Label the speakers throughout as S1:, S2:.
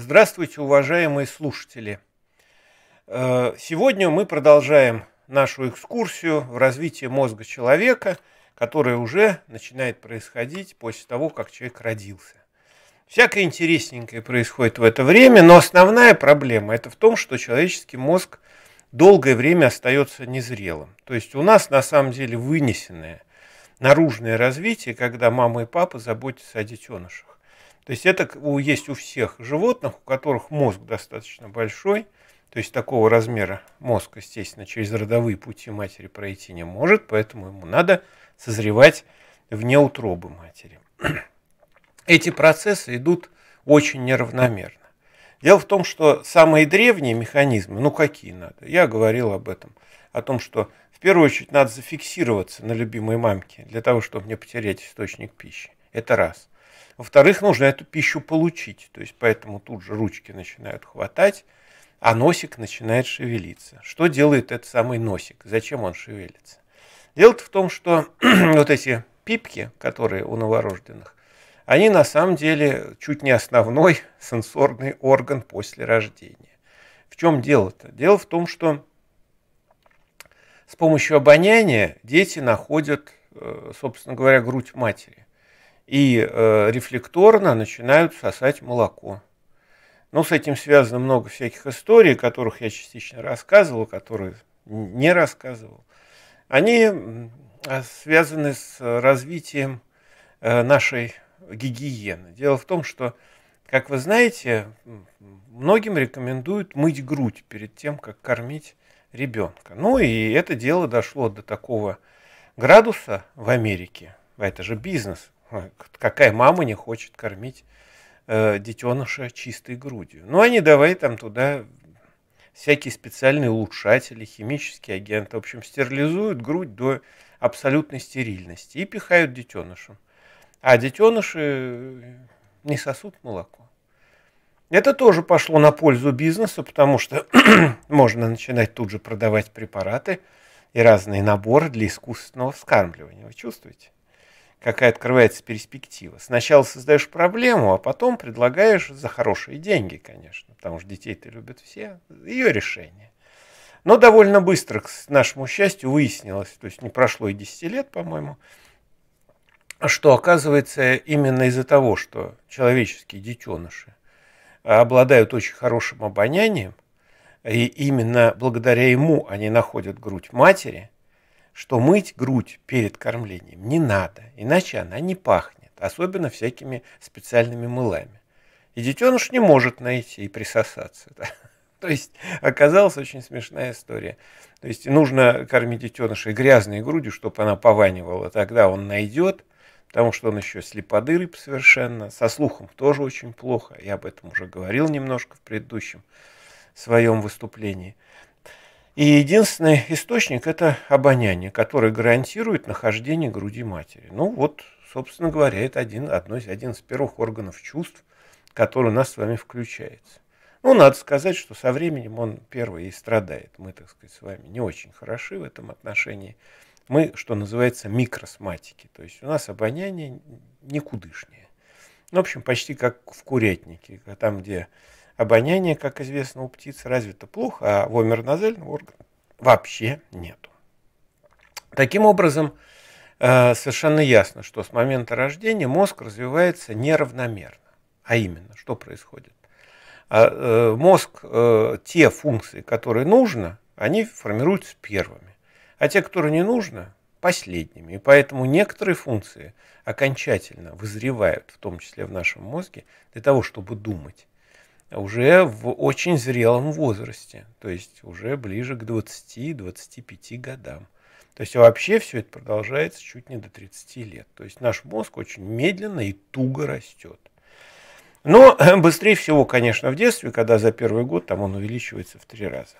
S1: Здравствуйте, уважаемые слушатели! Э, сегодня мы продолжаем нашу экскурсию в развитие мозга человека, которая уже начинает происходить после того, как человек родился. Всякое интересненькое происходит в это время, но основная проблема это в том, что человеческий мозг долгое время остается незрелым. То есть у нас на самом деле вынесенное наружное развитие, когда мама и папа заботятся о детенышах. То есть это есть у всех животных, у которых мозг достаточно большой, то есть такого размера мозг, естественно, через родовые пути матери пройти не может, поэтому ему надо созревать вне утробы матери. Эти процессы идут очень неравномерно. Дело в том, что самые древние механизмы, ну какие надо, я говорил об этом, о том, что в первую очередь надо зафиксироваться на любимой мамке для того, чтобы не потерять источник пищи. Это раз – во-вторых, нужно эту пищу получить. То есть поэтому тут же ручки начинают хватать, а носик начинает шевелиться. Что делает этот самый носик? Зачем он шевелится? Дело -то в том, что вот эти пипки, которые у новорожденных, они на самом деле чуть не основной сенсорный орган после рождения. В чем дело-то? Дело в том, что с помощью обоняния дети находят, э, собственно говоря, грудь матери и э, рефлекторно начинают сосать молоко. Ну, с этим связано много всяких историй, которых я частично рассказывал, которые не рассказывал. Они а, связаны с развитием э, нашей гигиены. Дело в том, что, как вы знаете, многим рекомендуют мыть грудь перед тем, как кормить ребенка. Ну и это дело дошло до такого градуса в Америке, это же бизнес, Какая мама не хочет кормить э, детеныша чистой грудью? Ну, они давай там туда всякие специальные улучшатели, химические агенты. В общем, стерилизуют грудь до абсолютной стерильности и пихают детенышам. А детеныши э, не сосут молоко. Это тоже пошло на пользу бизнесу, потому что можно начинать тут же продавать препараты и разные наборы для искусственного вскармливания. Вы чувствуете? какая открывается перспектива. Сначала создаешь проблему, а потом предлагаешь за хорошие деньги, конечно, потому что детей-то любят все, ее решение. Но довольно быстро, к нашему счастью, выяснилось, то есть не прошло и 10 лет, по-моему, что оказывается именно из-за того, что человеческие детеныши а, обладают очень хорошим обонянием, и именно благодаря ему они находят грудь матери – что мыть грудь перед кормлением не надо, иначе она не пахнет, особенно всякими специальными мылами. И детеныш не может найти и присосаться. Да? То есть оказалась очень смешная история. То есть нужно кормить детеныша грязной грудью, чтобы она пованивала. Тогда он найдет, потому что он еще слеподы совершенно. Со слухом тоже очень плохо. Я об этом уже говорил немножко в предыдущем своем выступлении – и единственный источник – это обоняние, которое гарантирует нахождение груди матери. Ну вот, собственно говоря, это один, одно, один из первых органов чувств, который у нас с вами включается. Ну, надо сказать, что со временем он первый и страдает. Мы, так сказать, с вами не очень хороши в этом отношении. Мы, что называется, микросматики. То есть у нас обоняние никудышнее. Ну, в общем, почти как в курятнике, там, где Обоняние, как известно, у птиц развито плохо, а вомернозельного органа вообще нету. Таким образом, э, совершенно ясно, что с момента рождения мозг развивается неравномерно. А именно, что происходит? А, э, мозг, э, те функции, которые нужно, они формируются первыми, а те, которые не нужно, последними. И поэтому некоторые функции окончательно вызревают, в том числе в нашем мозге, для того, чтобы думать уже в очень зрелом возрасте, то есть уже ближе к 20-25 годам. То есть вообще все это продолжается чуть не до 30 лет. То есть наш мозг очень медленно и туго растет. Но быстрее всего, конечно, в детстве, когда за первый год там он увеличивается в три раза.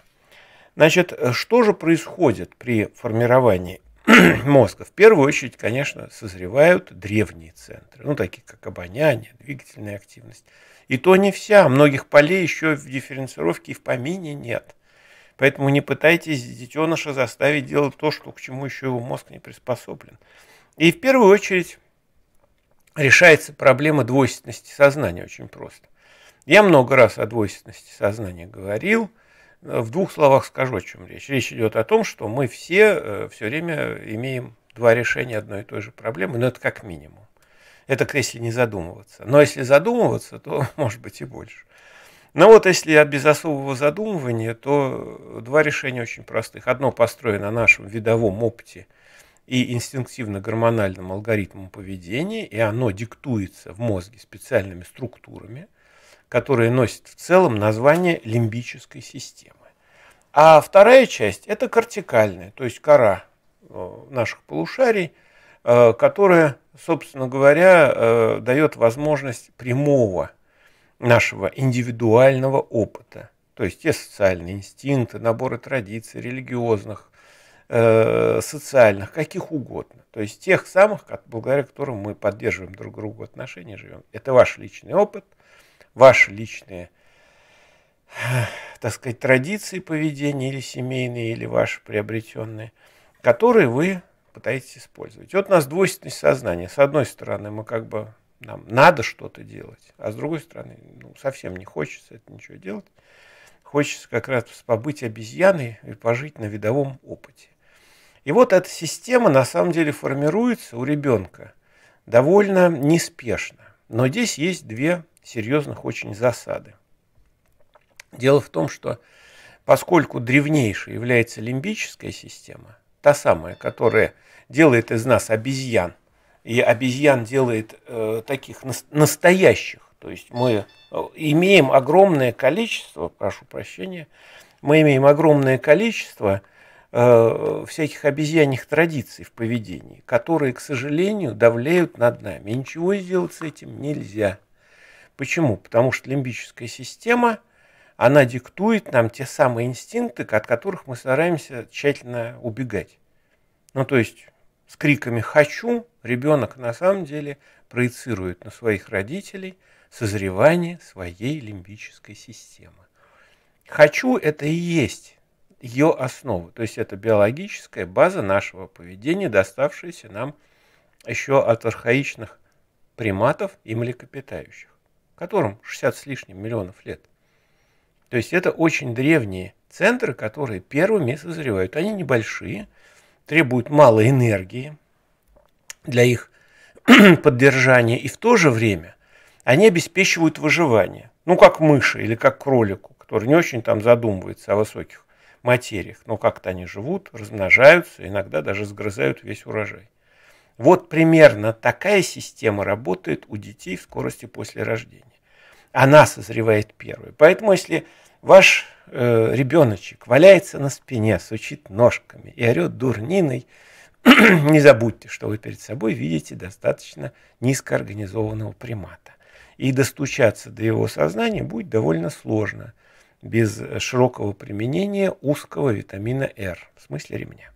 S1: Значит, э, что же происходит при формировании мозга. В первую очередь, конечно, созревают древние центры, ну, такие как обоняние, двигательная активность. И то не вся, многих полей еще в дифференцировке и в помине нет. Поэтому не пытайтесь детеныша заставить делать то, что к чему еще его мозг не приспособлен. И в первую очередь решается проблема двойственности сознания очень просто. Я много раз о двойственности сознания говорил – в двух словах скажу, о чем речь. Речь идет о том, что мы все э, все время имеем два решения одной и той же проблемы, но это как минимум. Это если не задумываться. Но если задумываться, то может быть и больше. Но вот если от без особого задумывания, то два решения очень простых. Одно построено на нашем видовом опыте и инстинктивно-гормональном алгоритмом поведения, и оно диктуется в мозге специальными структурами – которые носят в целом название лимбической системы. А вторая часть – это кортикальная, то есть кора э, наших полушарий, э, которая, собственно говоря, э, дает возможность прямого нашего индивидуального опыта. То есть те социальные инстинкты, наборы традиций, религиозных, социальных, каких угодно. То есть тех самых, благодаря которым мы поддерживаем друг другу отношения, живем. Это ваш личный опыт – ваши личные, так сказать, традиции поведения или семейные, или ваши приобретенные, которые вы пытаетесь использовать. Вот у нас двойственность сознания. С одной стороны, мы как бы нам надо что-то делать, а с другой стороны, ну, совсем не хочется это ничего делать. Хочется как раз побыть обезьяной и пожить на видовом опыте. И вот эта система на самом деле формируется у ребенка довольно неспешно. Но здесь есть две серьезных очень засады. Дело в том, что поскольку древнейшей является лимбическая система, та самая, которая делает из нас обезьян, и обезьян делает э, таких настоящих, то есть мы э, имеем огромное количество, прошу прощения, мы имеем огромное количество э, всяких обезьяньих традиций в поведении, которые, к сожалению, давляют над нами. И ничего сделать с этим нельзя. Почему? Потому что лимбическая система, она диктует нам те самые инстинкты, от которых мы стараемся тщательно убегать. Ну, то есть с криками «хочу» ребенок на самом деле проецирует на своих родителей созревание своей лимбической системы. «Хочу» – это и есть ее основа, То есть это биологическая база нашего поведения, доставшаяся нам еще от архаичных приматов и млекопитающих которым 60 с лишним миллионов лет. То есть это очень древние центры, которые первыми созревают. Они небольшие, требуют мало энергии для их поддержания, и в то же время они обеспечивают выживание. Ну, как мыши или как кролику, который не очень там задумывается о высоких материях, но как-то они живут, размножаются, иногда даже сгрызают весь урожай. Вот примерно такая система работает у детей в скорости после рождения. Она созревает первой. Поэтому если ваш э, ребеночек валяется на спине, сучит ножками и орет дурниной, не забудьте, что вы перед собой видите достаточно низкоорганизованного примата. И достучаться до его сознания будет довольно сложно без широкого применения узкого витамина R, в смысле ремня.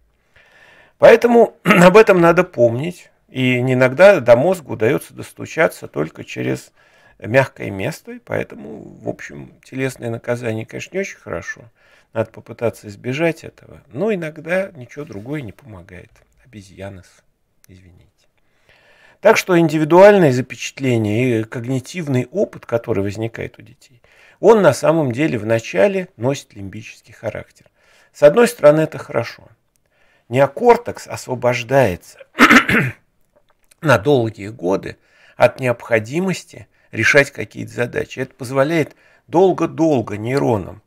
S1: Поэтому об этом надо помнить. И иногда до мозга удается достучаться только через мягкое место. И поэтому, в общем, телесные наказания, конечно, не очень хорошо. Надо попытаться избежать этого. Но иногда ничего другое не помогает. Обезьянос, извините. Так что индивидуальное запечатление и когнитивный опыт, который возникает у детей, он на самом деле в начале носит лимбический характер. С одной стороны, это хорошо – Неокортекс освобождается на долгие годы от необходимости решать какие-то задачи. Это позволяет долго-долго нейронам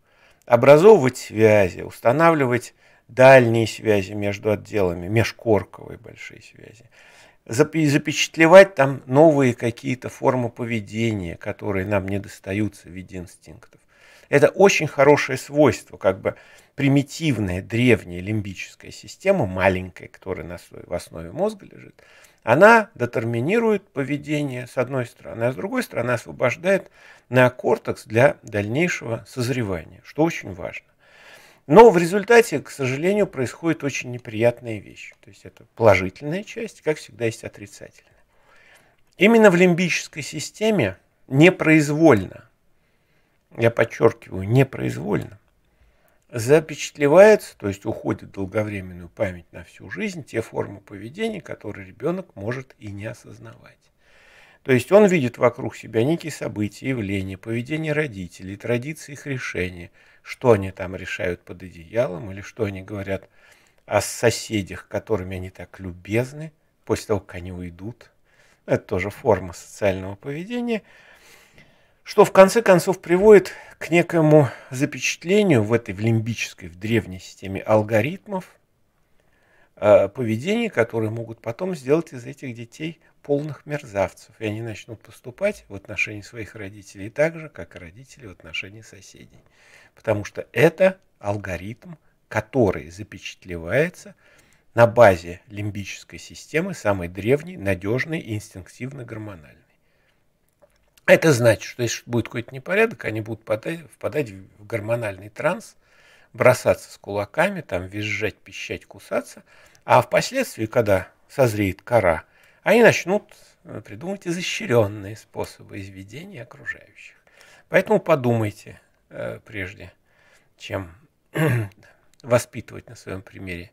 S1: образовывать связи, устанавливать дальние связи между отделами, межкорковые большие связи, запечатлевать там новые какие-то формы поведения, которые нам не достаются в виде инстинктов. Это очень хорошее свойство, как бы примитивная древняя лимбическая система, маленькая, которая на в основе мозга лежит, она детерминирует поведение с одной стороны, а с другой стороны освобождает неокортекс для дальнейшего созревания, что очень важно. Но в результате, к сожалению, происходит очень неприятная вещь. То есть это положительная часть, как всегда есть отрицательная. Именно в лимбической системе непроизвольно, я подчеркиваю, непроизвольно, запечатлевается, то есть уходит долговременную память на всю жизнь, те формы поведения, которые ребенок может и не осознавать. То есть он видит вокруг себя некие события, явления, поведение родителей, традиции их решения, что они там решают под одеялом или что они говорят о соседях, которыми они так любезны, после того, как они уйдут. Это тоже форма социального поведения – что в конце концов приводит к некоему запечатлению в этой в лимбической, в древней системе алгоритмов, э, поведения, которые могут потом сделать из этих детей полных мерзавцев. И они начнут поступать в отношении своих родителей так же, как и родители в отношении соседей. Потому что это алгоритм, который запечатлевается на базе лимбической системы, самой древней, надежной и инстинктивно-гормональной. Это значит, что если будет какой-то непорядок, они будут подать, впадать в гормональный транс, бросаться с кулаками, там визжать, пищать, кусаться. А впоследствии, когда созреет кора, они начнут э, придумывать изощренные способы изведения окружающих. Поэтому подумайте э, прежде, чем воспитывать на своем примере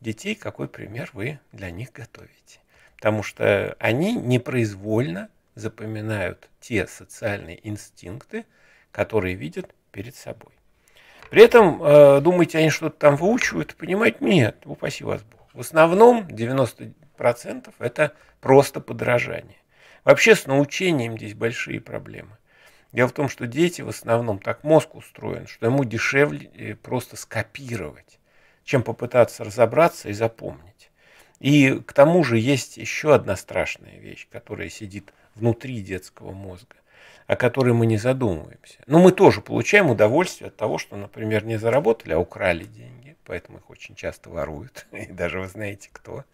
S1: детей, какой пример вы для них готовите. Потому что они непроизвольно запоминают те социальные инстинкты, которые видят перед собой. При этом, э, думаете, они что-то там выучивают, понимать нет, упаси вас Бог. В основном 90% это просто подражание. Вообще с научением здесь большие проблемы. Дело в том, что дети в основном так мозг устроен, что ему дешевле э, просто скопировать, чем попытаться разобраться и запомнить. И к тому же есть еще одна страшная вещь, которая сидит внутри детского мозга, о которой мы не задумываемся. Но мы тоже получаем удовольствие от того, что, например, не заработали, а украли деньги. Поэтому их очень часто воруют. И даже вы знаете, кто.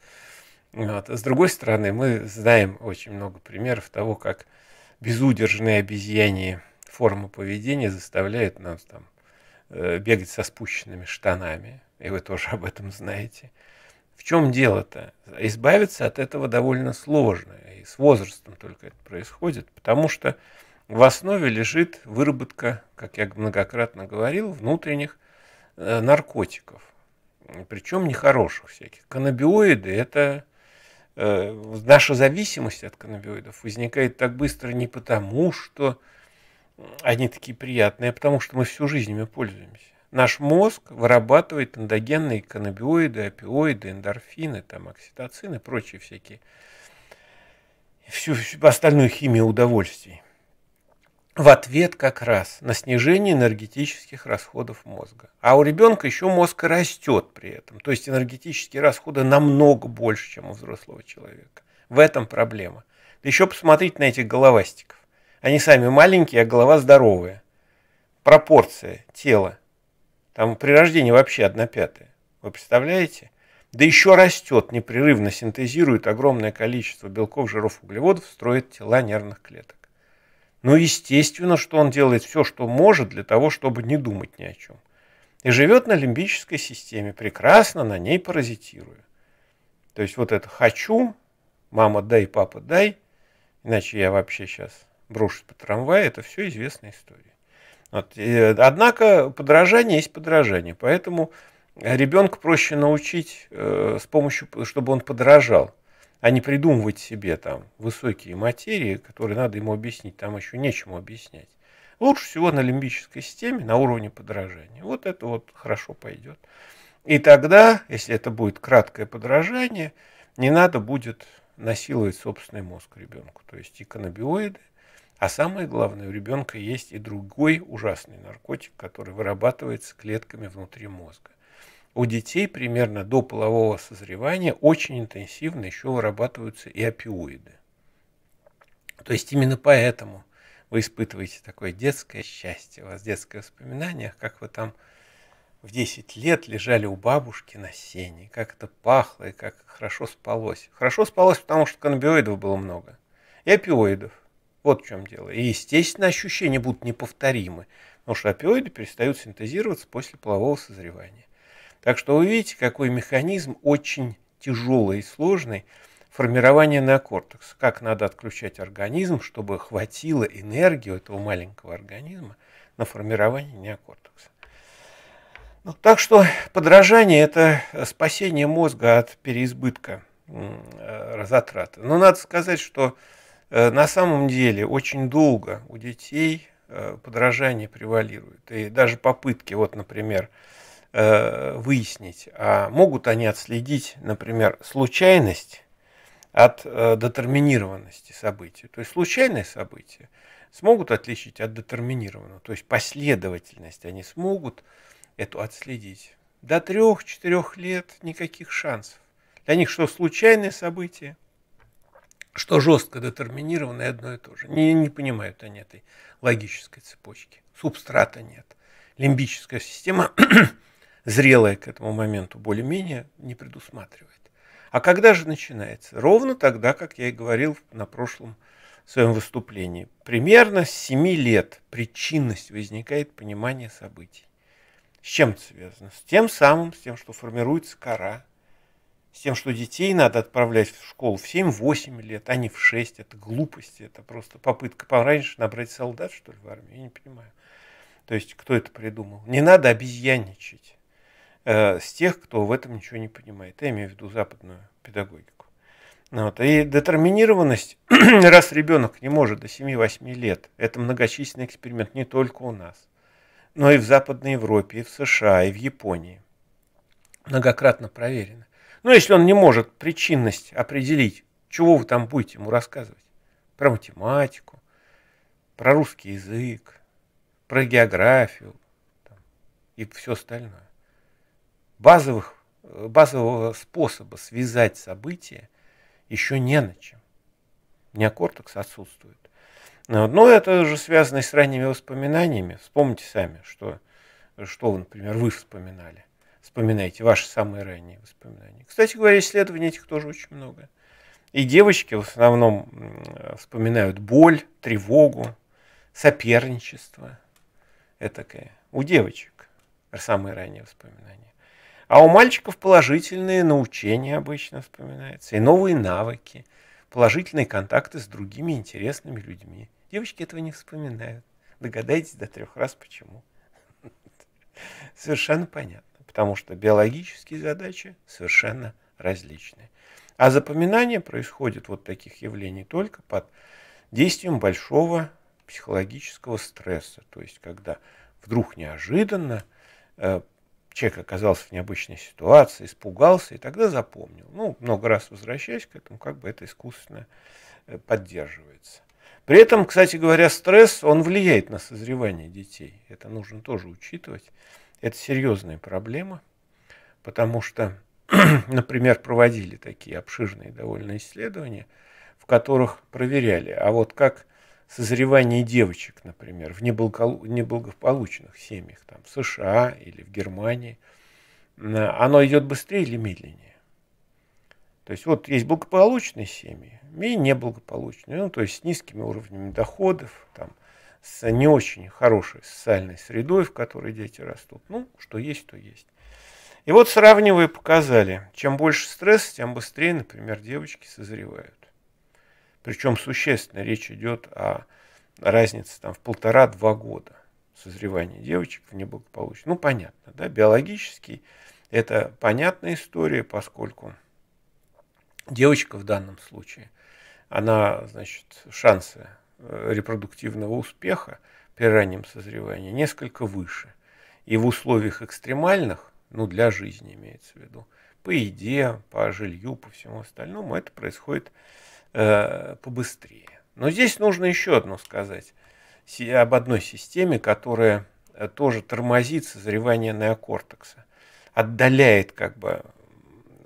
S1: Вот. А с другой стороны, мы знаем очень много примеров того, как безудержные обезьяньи формы поведения заставляют нас там э, бегать со спущенными штанами. И вы тоже об этом знаете. В чем дело-то? Избавиться от этого довольно сложно, и с возрастом только это происходит, потому что в основе лежит выработка, как я многократно говорил, внутренних э, наркотиков, причем нехороших всяких. Каннабиоиды – это э, наша зависимость от каннабиоидов возникает так быстро не потому, что они такие приятные, а потому что мы всю жизнь ими пользуемся. Наш мозг вырабатывает эндогенные каннабиоиды, опиоиды, эндорфины, там, окситоцины и прочие всякие. Всю, всю остальную химию удовольствий. В ответ как раз на снижение энергетических расходов мозга. А у ребенка еще мозг растет при этом. То есть энергетические расходы намного больше, чем у взрослого человека. В этом проблема. еще посмотрите на этих головастиков. Они сами маленькие, а голова здоровая. Пропорция тела там при рождении вообще одна пятая. Вы представляете? Да еще растет, непрерывно синтезирует огромное количество белков, жиров, углеводов, строит тела нервных клеток. Ну естественно, что он делает все, что может для того, чтобы не думать ни о чем. И живет на лимбической системе, прекрасно на ней паразитируя. То есть вот это «хочу», «мама дай, папа дай», иначе я вообще сейчас брошусь по трамваю, это все известная история. Вот. И, однако подражание есть подражание, поэтому ребенка проще научить э, с помощью, чтобы он подражал, а не придумывать себе там высокие материи, которые надо ему объяснить, там еще нечему объяснять. Лучше всего на лимбической системе, на уровне подражания. Вот это вот хорошо пойдет. И тогда, если это будет краткое подражание, не надо будет насиловать собственный мозг ребенку. То есть иконобиоиды а самое главное, у ребенка есть и другой ужасный наркотик, который вырабатывается клетками внутри мозга. У детей примерно до полового созревания очень интенсивно еще вырабатываются и опиоиды. То есть именно поэтому вы испытываете такое детское счастье, у вас детское воспоминание, как вы там в 10 лет лежали у бабушки на сене, как это пахло и как хорошо спалось. Хорошо спалось, потому что канабиоидов было много и опиоидов. Вот в чем дело. И, естественно, ощущения будут неповторимы, потому что опиоиды перестают синтезироваться после полового созревания. Так что вы видите, какой механизм очень тяжелый и сложный формирование неокортекса. Как надо отключать организм, чтобы хватило энергии у этого маленького организма на формирование неокортекса. Ну, так что подражание – это спасение мозга от переизбытка э, затраты. Но надо сказать, что Э, на самом деле очень долго у детей э, подражание превалирует. И даже попытки, вот, например, э, выяснить, а могут они отследить, например, случайность от детерминированности событий. То есть случайное событие смогут отличить от детерминированного. То есть последовательность они смогут эту отследить. До трех-четырех лет никаких шансов. Для них что случайное событие, что жестко детерминировано и одно и то же. Не, не понимают они этой логической цепочки. Субстрата нет. Лимбическая система, зрелая к этому моменту более-менее, не предусматривает. А когда же начинается? Ровно тогда, как я и говорил на прошлом своем выступлении. Примерно с 7 лет причинность возникает понимание событий. С чем это связано? С тем самым, с тем, что формируется кора, с тем, что детей надо отправлять в школу в 7-8 лет, а не в 6. Это глупость, это просто попытка пораньше набрать солдат, что ли, в армию, я не понимаю. То есть, кто это придумал? Не надо обезьянничать э, с тех, кто в этом ничего не понимает. Я имею в виду западную педагогику. Ну вот. И детерминированность, раз ребенок не может до 7-8 лет, это многочисленный эксперимент не только у нас, но и в Западной Европе, и в США, и в Японии. Многократно проверено. Ну, если он не может причинность определить, чего вы там будете ему рассказывать? Про математику, про русский язык, про географию там, и все остальное. Базовых, э, базового способа связать события еще не на чем. Неокортекс отсутствует. Но ну, ну, это же связано с ранними воспоминаниями. Вспомните сами, что, что например, вы вспоминали – Вспоминайте ваши самые ранние воспоминания. Кстати говоря, исследований этих тоже очень много. И девочки в основном вспоминают боль, тревогу, соперничество. Этакое. У девочек самые ранние воспоминания. А у мальчиков положительные научения обычно вспоминаются, и новые навыки, положительные контакты с другими интересными людьми. Девочки этого не вспоминают. Догадайтесь до трех раз почему. Совершенно понятно потому что биологические задачи совершенно различные, А запоминание происходит вот таких явлений только под действием большого психологического стресса. То есть, когда вдруг неожиданно э, человек оказался в необычной ситуации, испугался и тогда запомнил. Ну, много раз возвращаясь к этому, как бы это искусственно э, поддерживается. При этом, кстати говоря, стресс, он влияет на созревание детей. Это нужно тоже учитывать. Это серьезная проблема, потому что, например, проводили такие обширные довольно исследования, в которых проверяли, а вот как созревание девочек, например, в неблагополучных семьях, там, в США или в Германии, оно идет быстрее или медленнее. То есть вот есть благополучные семьи и неблагополучные, ну, то есть с низкими уровнями доходов, там, с не очень хорошей социальной средой, в которой дети растут. Ну, что есть, то есть. И вот сравнивая показали, чем больше стресс, тем быстрее, например, девочки созревают. Причем существенно речь идет о разнице там, в полтора-два года созревания девочек в неблагополучии. Ну, понятно, да, биологический – это понятная история, поскольку девочка в данном случае, она, значит, шансы репродуктивного успеха при раннем созревании несколько выше. И в условиях экстремальных, ну для жизни имеется в виду, по еде, по жилью, по всему остальному, это происходит э, побыстрее. Но здесь нужно еще одно сказать об одной системе, которая э, тоже тормозит созревание неокортекса, отдаляет как бы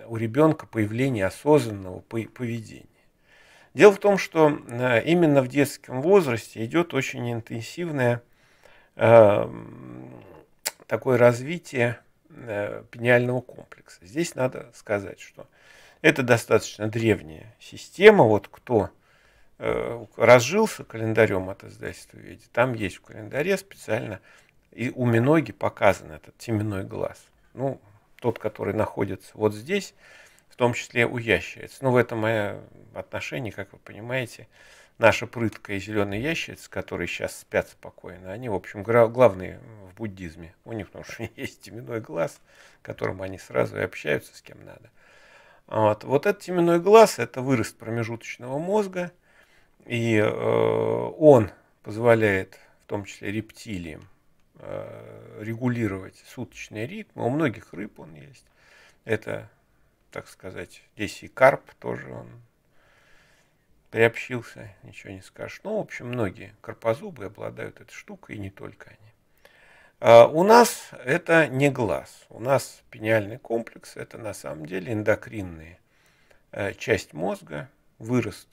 S1: у ребенка появление осознанного поведения. Дело в том, что э, именно в детском возрасте идет очень интенсивное э, такое развитие э, пениального комплекса. Здесь надо сказать, что это достаточно древняя система. Вот кто э, разжился календарем от издательства Веди, там есть в календаре специально и у Миноги показан этот теменной глаз. Ну, тот, который находится вот здесь, том числе у ящериц. Ну, в этом мое отношение, как вы понимаете. Наша прытка и зеленый ящериц, которые сейчас спят спокойно, они, в общем, главные в буддизме. У них, потому что есть теменной глаз, которым они сразу и общаются с кем надо. Вот, вот этот теменной глаз – это вырост промежуточного мозга, и э, он позволяет, в том числе рептилиям, э, регулировать суточный ритм. У многих рыб он есть. Это так сказать. Здесь и Карп тоже он приобщился, ничего не скажешь. Ну, в общем, многие карпозубы обладают этой штукой, и не только они. А у нас это не глаз. У нас пениальный комплекс – это на самом деле эндокринная э, часть мозга, вырост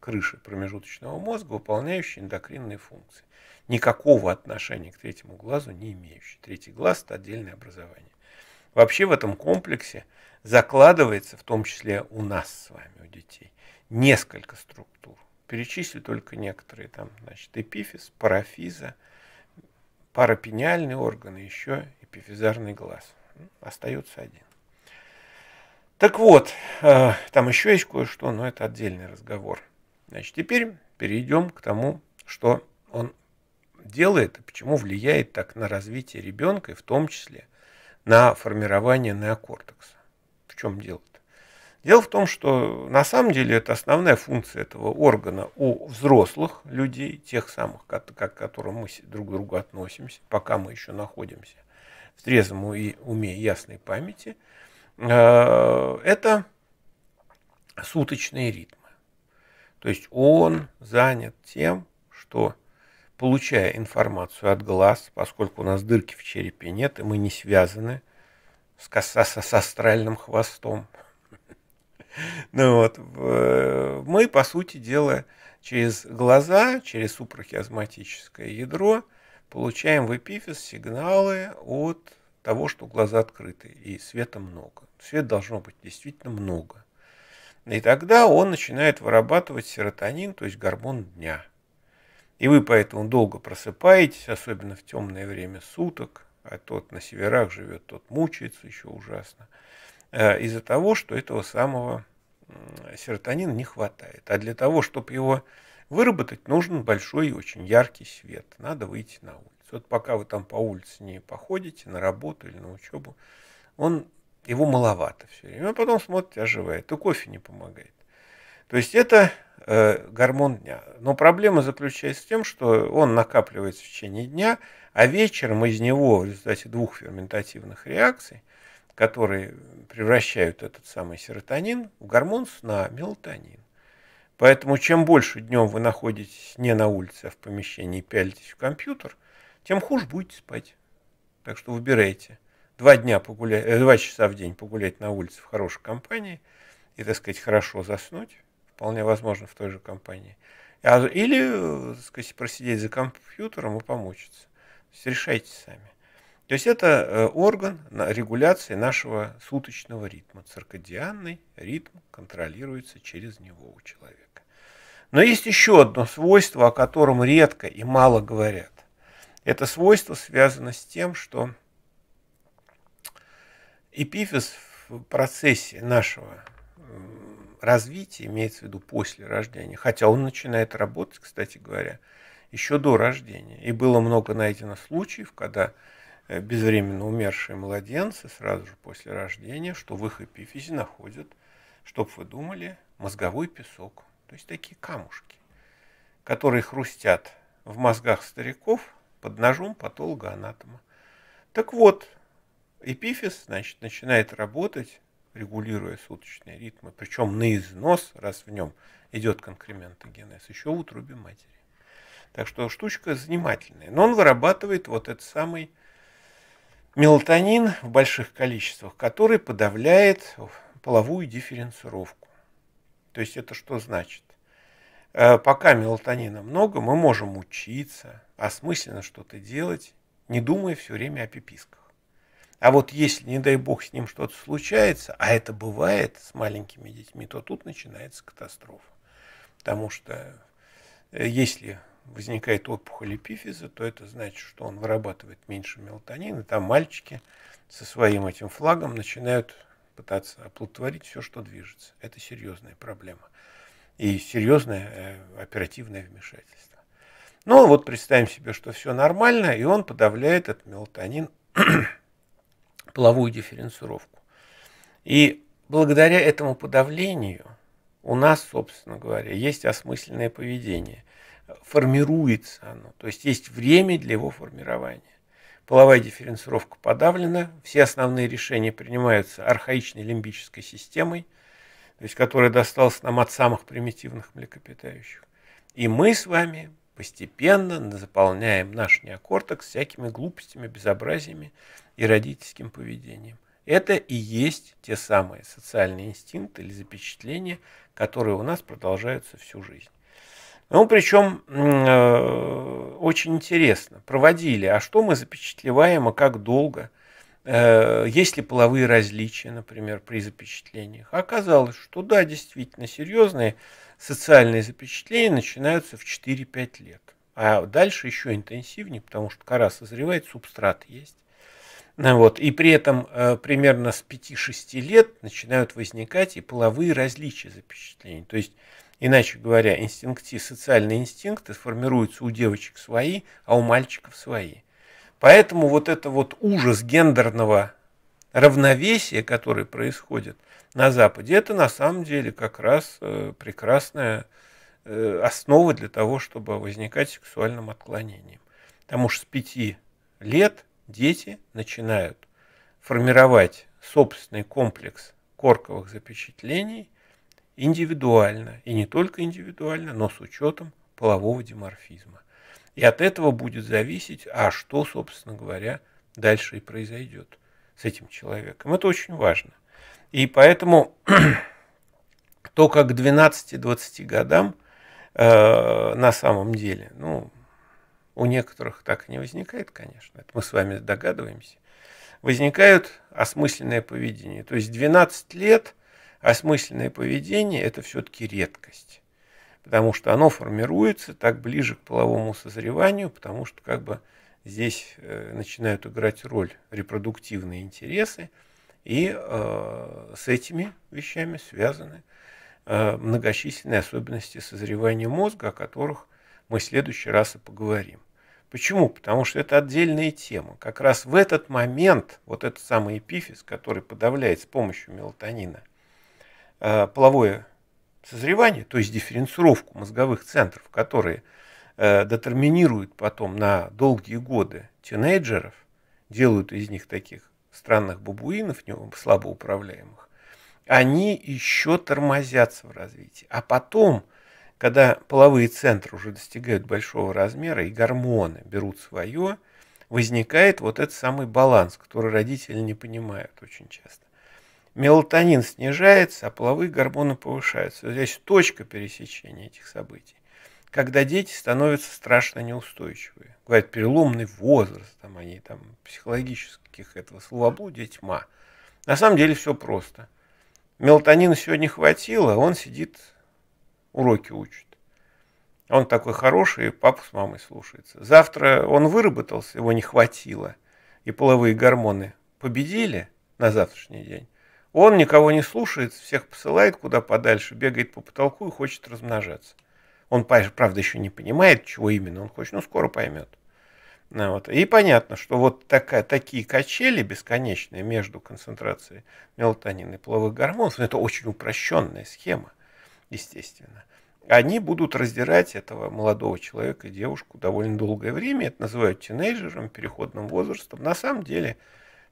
S1: крыши промежуточного мозга, выполняющий эндокринные функции. Никакого отношения к третьему глазу не имеющий. Третий глаз – это отдельное образование. Вообще в этом комплексе – закладывается, в том числе у нас с вами, у детей, несколько структур. Перечислю только некоторые, там, значит, эпифиз, парафиза, парапениальные органы, еще эпифизарный глаз. Ну, Остается один. Так вот, э, там еще есть кое-что, но это отдельный разговор. Значит, теперь перейдем к тому, что он делает и почему влияет так на развитие ребенка, и в том числе на формирование неокортекса в чем дело? -то? Дело в том, что на самом деле это основная функция этого органа у взрослых людей, тех самых, к, к которым мы друг к другу относимся, пока мы еще находимся в трезвом уме и ясной памяти, э, это суточные ритмы. То есть он занят тем, что получая информацию от глаз, поскольку у нас дырки в черепе нет, и мы не связаны с, коса, с, с астральным хвостом. Ну вот, мы, по сути дела, через глаза, через супрахиазматическое ядро получаем в эпифиз сигналы от того, что глаза открыты и света много. Свет должно быть действительно много. И тогда он начинает вырабатывать серотонин, то есть гормон дня. И вы поэтому долго просыпаетесь, особенно в темное время суток, а тот на северах живет, тот мучается еще ужасно, э, из-за того, что этого самого серотонина не хватает. А для того, чтобы его выработать, нужен большой и очень яркий свет. Надо выйти на улицу. Вот пока вы там по улице не походите, на работу или на учебу, он, его маловато все время. А потом смотрите, оживает. И кофе не помогает. То есть это Э, гормон дня. Но проблема заключается в том, что он накапливается в течение дня, а вечером из него в результате двух ферментативных реакций, которые превращают этот самый серотонин в гормон сна, мелатонин. Поэтому чем больше днем вы находитесь не на улице, а в помещении, пялитесь в компьютер, тем хуже будете спать. Так что выбирайте. Два, дня погулять, э, два часа в день погулять на улице в хорошей компании и, так сказать, хорошо заснуть вполне возможно, в той же компании. А, или э, так сказать, просидеть за компьютером и помучиться. То есть решайте сами. То есть это э, орган регуляции нашего суточного ритма. Циркодианный ритм контролируется через него у человека. Но есть еще одно свойство, о котором редко и мало говорят. Это свойство связано с тем, что эпифиз в процессе нашего Развитие имеется в виду после рождения, хотя он начинает работать, кстати говоря, еще до рождения. И было много найдено случаев, когда э, безвременно умершие младенцы сразу же после рождения, что в их эпифизе находят, чтоб вы думали, мозговой песок, то есть такие камушки, которые хрустят в мозгах стариков под ножом патолога-анатома. Так вот, эпифиз, значит, начинает работать регулируя суточные ритмы, причем на износ, раз в нем идет конкрементогенез, еще в утробе матери. Так что штучка занимательная. Но он вырабатывает вот этот самый мелатонин в больших количествах, который подавляет половую дифференцировку. То есть это что значит? Э, пока мелатонина много, мы можем учиться, осмысленно что-то делать, не думая все время о пиписках. А вот если, не дай бог, с ним что-то случается, а это бывает с маленькими детьми, то тут начинается катастрофа. Потому что э, если возникает опухоль эпифиза, то это значит, что он вырабатывает меньше мелатонина. Там мальчики со своим этим флагом начинают пытаться оплодотворить все, что движется. Это серьезная проблема. И серьезное э, оперативное вмешательство. Ну вот представим себе, что все нормально, и он подавляет этот мелатонин половую дифференцировку. И благодаря этому подавлению у нас, собственно говоря, есть осмысленное поведение. Формируется оно, то есть есть время для его формирования. Половая дифференцировка подавлена, все основные решения принимаются архаичной лимбической системой, то есть которая досталась нам от самых примитивных млекопитающих. И мы с вами постепенно заполняем наш неокортекс всякими глупостями, безобразиями, и родительским поведением. Это и есть те самые социальные инстинкты или запечатления, которые у нас продолжаются всю жизнь. Ну, причем э, очень интересно, проводили, а что мы запечатлеваем, а как долго, э, есть ли половые различия, например, при запечатлениях. Оказалось, что да, действительно, серьезные социальные запечатления начинаются в 4-5 лет. А дальше еще интенсивнее, потому что кора созревает, субстрат есть. Вот. И при этом э, примерно с 5-6 лет начинают возникать и половые различия запечатлений. То есть, иначе говоря, инстинкты, социальные инстинкты формируются у девочек свои, а у мальчиков свои. Поэтому вот это вот ужас гендерного равновесия, который происходит на Западе, это на самом деле как раз э, прекрасная э, основа для того, чтобы возникать сексуальным отклонением. Потому что с 5 лет – дети начинают формировать собственный комплекс корковых запечатлений индивидуально, и не только индивидуально, но с учетом полового диморфизма. И от этого будет зависеть, а что, собственно говоря, дальше и произойдет с этим человеком. Это очень важно. И поэтому то, как к 12-20 годам э, на самом деле, ну, у некоторых так и не возникает, конечно, это мы с вами догадываемся. Возникают осмысленное поведение. То есть 12 лет осмысленное поведение – это все-таки редкость. Потому что оно формируется так ближе к половому созреванию, потому что как бы здесь э, начинают играть роль репродуктивные интересы, и э, с этими вещами связаны э, многочисленные особенности созревания мозга, о которых мы в следующий раз и поговорим. Почему? Потому что это отдельная тема. Как раз в этот момент вот этот самый эпифиз, который подавляет с помощью мелатонина э, половое созревание, то есть дифференцировку мозговых центров, которые э, детерминируют потом на долгие годы тинейджеров, делают из них таких странных бабуинов, слабо управляемых, они еще тормозятся в развитии. А потом – когда половые центры уже достигают большого размера и гормоны берут свое, возникает вот этот самый баланс, который родители не понимают очень часто. Мелатонин снижается, а половые гормоны повышаются. Здесь точка пересечения этих событий, когда дети становятся страшно неустойчивые. Говорят, переломный возраст, там они там психологических этого словоблудия тьма. На самом деле все просто. Мелатонина сегодня хватило, а он сидит уроки учит. Он такой хороший, папу с мамой слушается. Завтра он выработался, его не хватило, и половые гормоны победили на завтрашний день. Он никого не слушает, всех посылает куда подальше, бегает по потолку и хочет размножаться. Он, правда, еще не понимает, чего именно он хочет, но скоро поймет. Ну вот. И понятно, что вот такая, такие качели бесконечные между концентрацией мелатонина и половых гормонов, ну, это очень упрощенная схема, естественно они будут раздирать этого молодого человека, и девушку довольно долгое время. Это называют тинейджером, переходным возрастом. На самом деле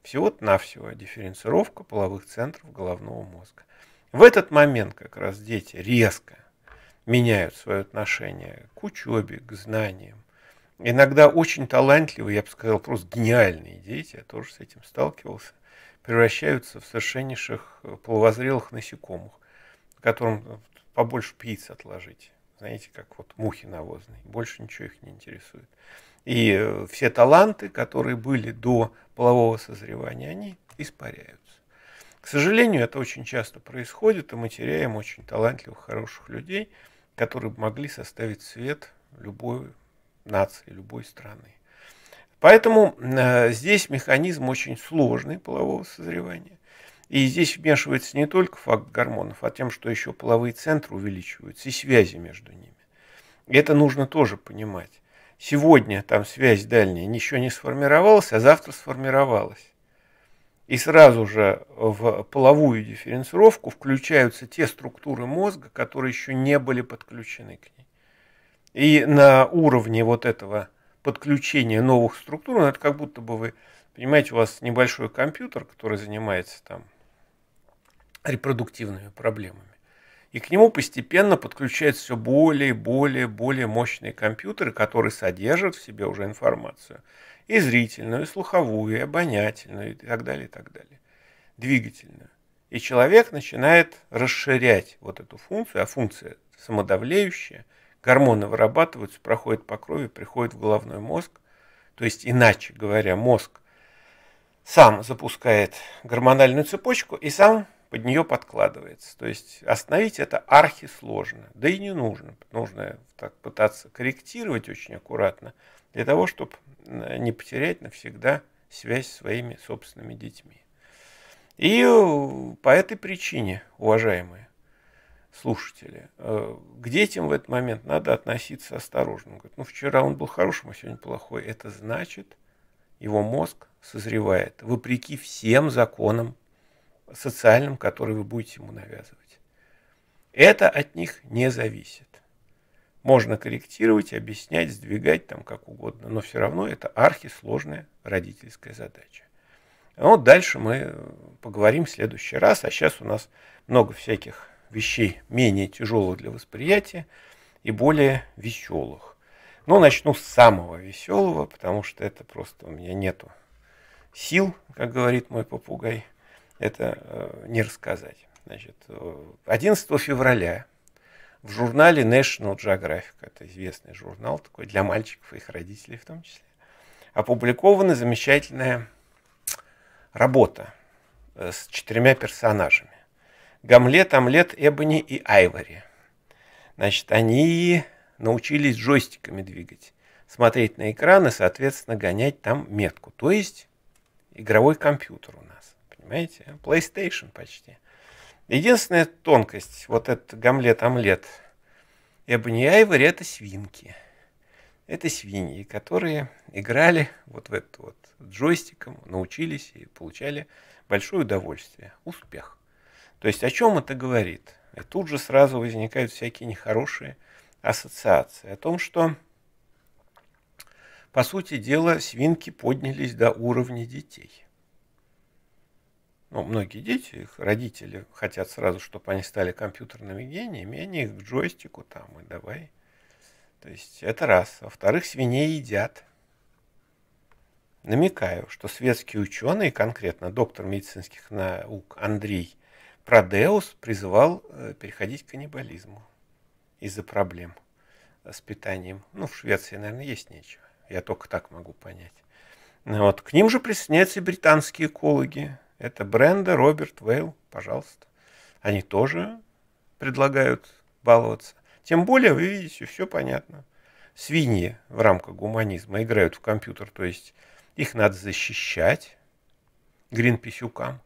S1: всего-то навсего дифференцировка половых центров головного мозга. В этот момент как раз дети резко меняют свое отношение к учебе, к знаниям. Иногда очень талантливые, я бы сказал, просто гениальные дети, я тоже с этим сталкивался, превращаются в совершеннейших половозрелых насекомых, которым побольше птиц отложить. Знаете, как вот мухи навозные. Больше ничего их не интересует. И э, все таланты, которые были до полового созревания, они испаряются. К сожалению, это очень часто происходит, и мы теряем очень талантливых, хороших людей, которые могли составить свет любой нации, любой страны. Поэтому э, здесь механизм очень сложный полового созревания. И здесь вмешивается не только факт гормонов, а тем, что еще половые центры увеличиваются и связи между ними. И это нужно тоже понимать. Сегодня там связь дальняя ничего не сформировалась, а завтра сформировалась. И сразу же в половую дифференцировку включаются те структуры мозга, которые еще не были подключены к ней. И на уровне вот этого подключения новых структур, ну, это как будто бы вы, понимаете, у вас небольшой компьютер, который занимается там репродуктивными проблемами. И к нему постепенно подключают все более и более, более мощные компьютеры, которые содержат в себе уже информацию. И зрительную, и слуховую, и обонятельную, и так далее, и так далее. Двигательную. И человек начинает расширять вот эту функцию, а функция самодавлеющая, гормоны вырабатываются, проходят по крови, приходят в головной мозг. То есть, иначе говоря, мозг сам запускает гормональную цепочку и сам под нее подкладывается. То есть остановить это архи сложно, да и не нужно. Нужно так пытаться корректировать очень аккуратно, для того, чтобы э, не потерять навсегда связь с своими собственными детьми. И э, по этой причине, уважаемые слушатели, э, к детям в этот момент надо относиться осторожно. Он говорит, ну вчера он был хорошим, а сегодня плохой. Это значит, его мозг созревает вопреки всем законам социальным, который вы будете ему навязывать. Это от них не зависит. Можно корректировать, объяснять, сдвигать там как угодно, но все равно это архисложная родительская задача. Ну, дальше мы поговорим в следующий раз, а сейчас у нас много всяких вещей менее тяжелых для восприятия и более веселых. Но начну с самого веселого, потому что это просто у меня нету сил, как говорит мой попугай – это э, не рассказать. Значит, 11 э, февраля в журнале National Geographic, это известный журнал такой для мальчиков и их родителей в том числе, опубликована замечательная работа э, с четырьмя персонажами. Гамлет, Омлет, Эбони и Айвори. Значит, они научились джойстиками двигать, смотреть на экран и, соответственно, гонять там метку. То есть игровой компьютер у нас понимаете? PlayStation почти. Единственная тонкость, вот этот гамлет-омлет, Я бы не Айвори – это свинки. Это свиньи, которые играли вот в этот вот джойстиком, научились и получали большое удовольствие, успех. То есть о чем это говорит? И тут же сразу возникают всякие нехорошие ассоциации о том, что, по сути дела, свинки поднялись до уровня детей – ну, многие дети, их родители хотят сразу, чтобы они стали компьютерными гениями, и они их к джойстику там и давай. То есть это раз. Во-вторых, а свиней едят. Намекаю, что светские ученые, конкретно доктор медицинских наук Андрей Продеус, призывал э, переходить к каннибализму из-за проблем с питанием. Ну, в Швеции, наверное, есть нечего. Я только так могу понять. Ну вот. К ним же присоединяются и британские экологи, это Бренда, Роберт, Вейл, пожалуйста. Они тоже предлагают баловаться. Тем более, вы видите, все понятно. Свиньи в рамках гуманизма играют в компьютер, то есть их надо защищать гринписюкам.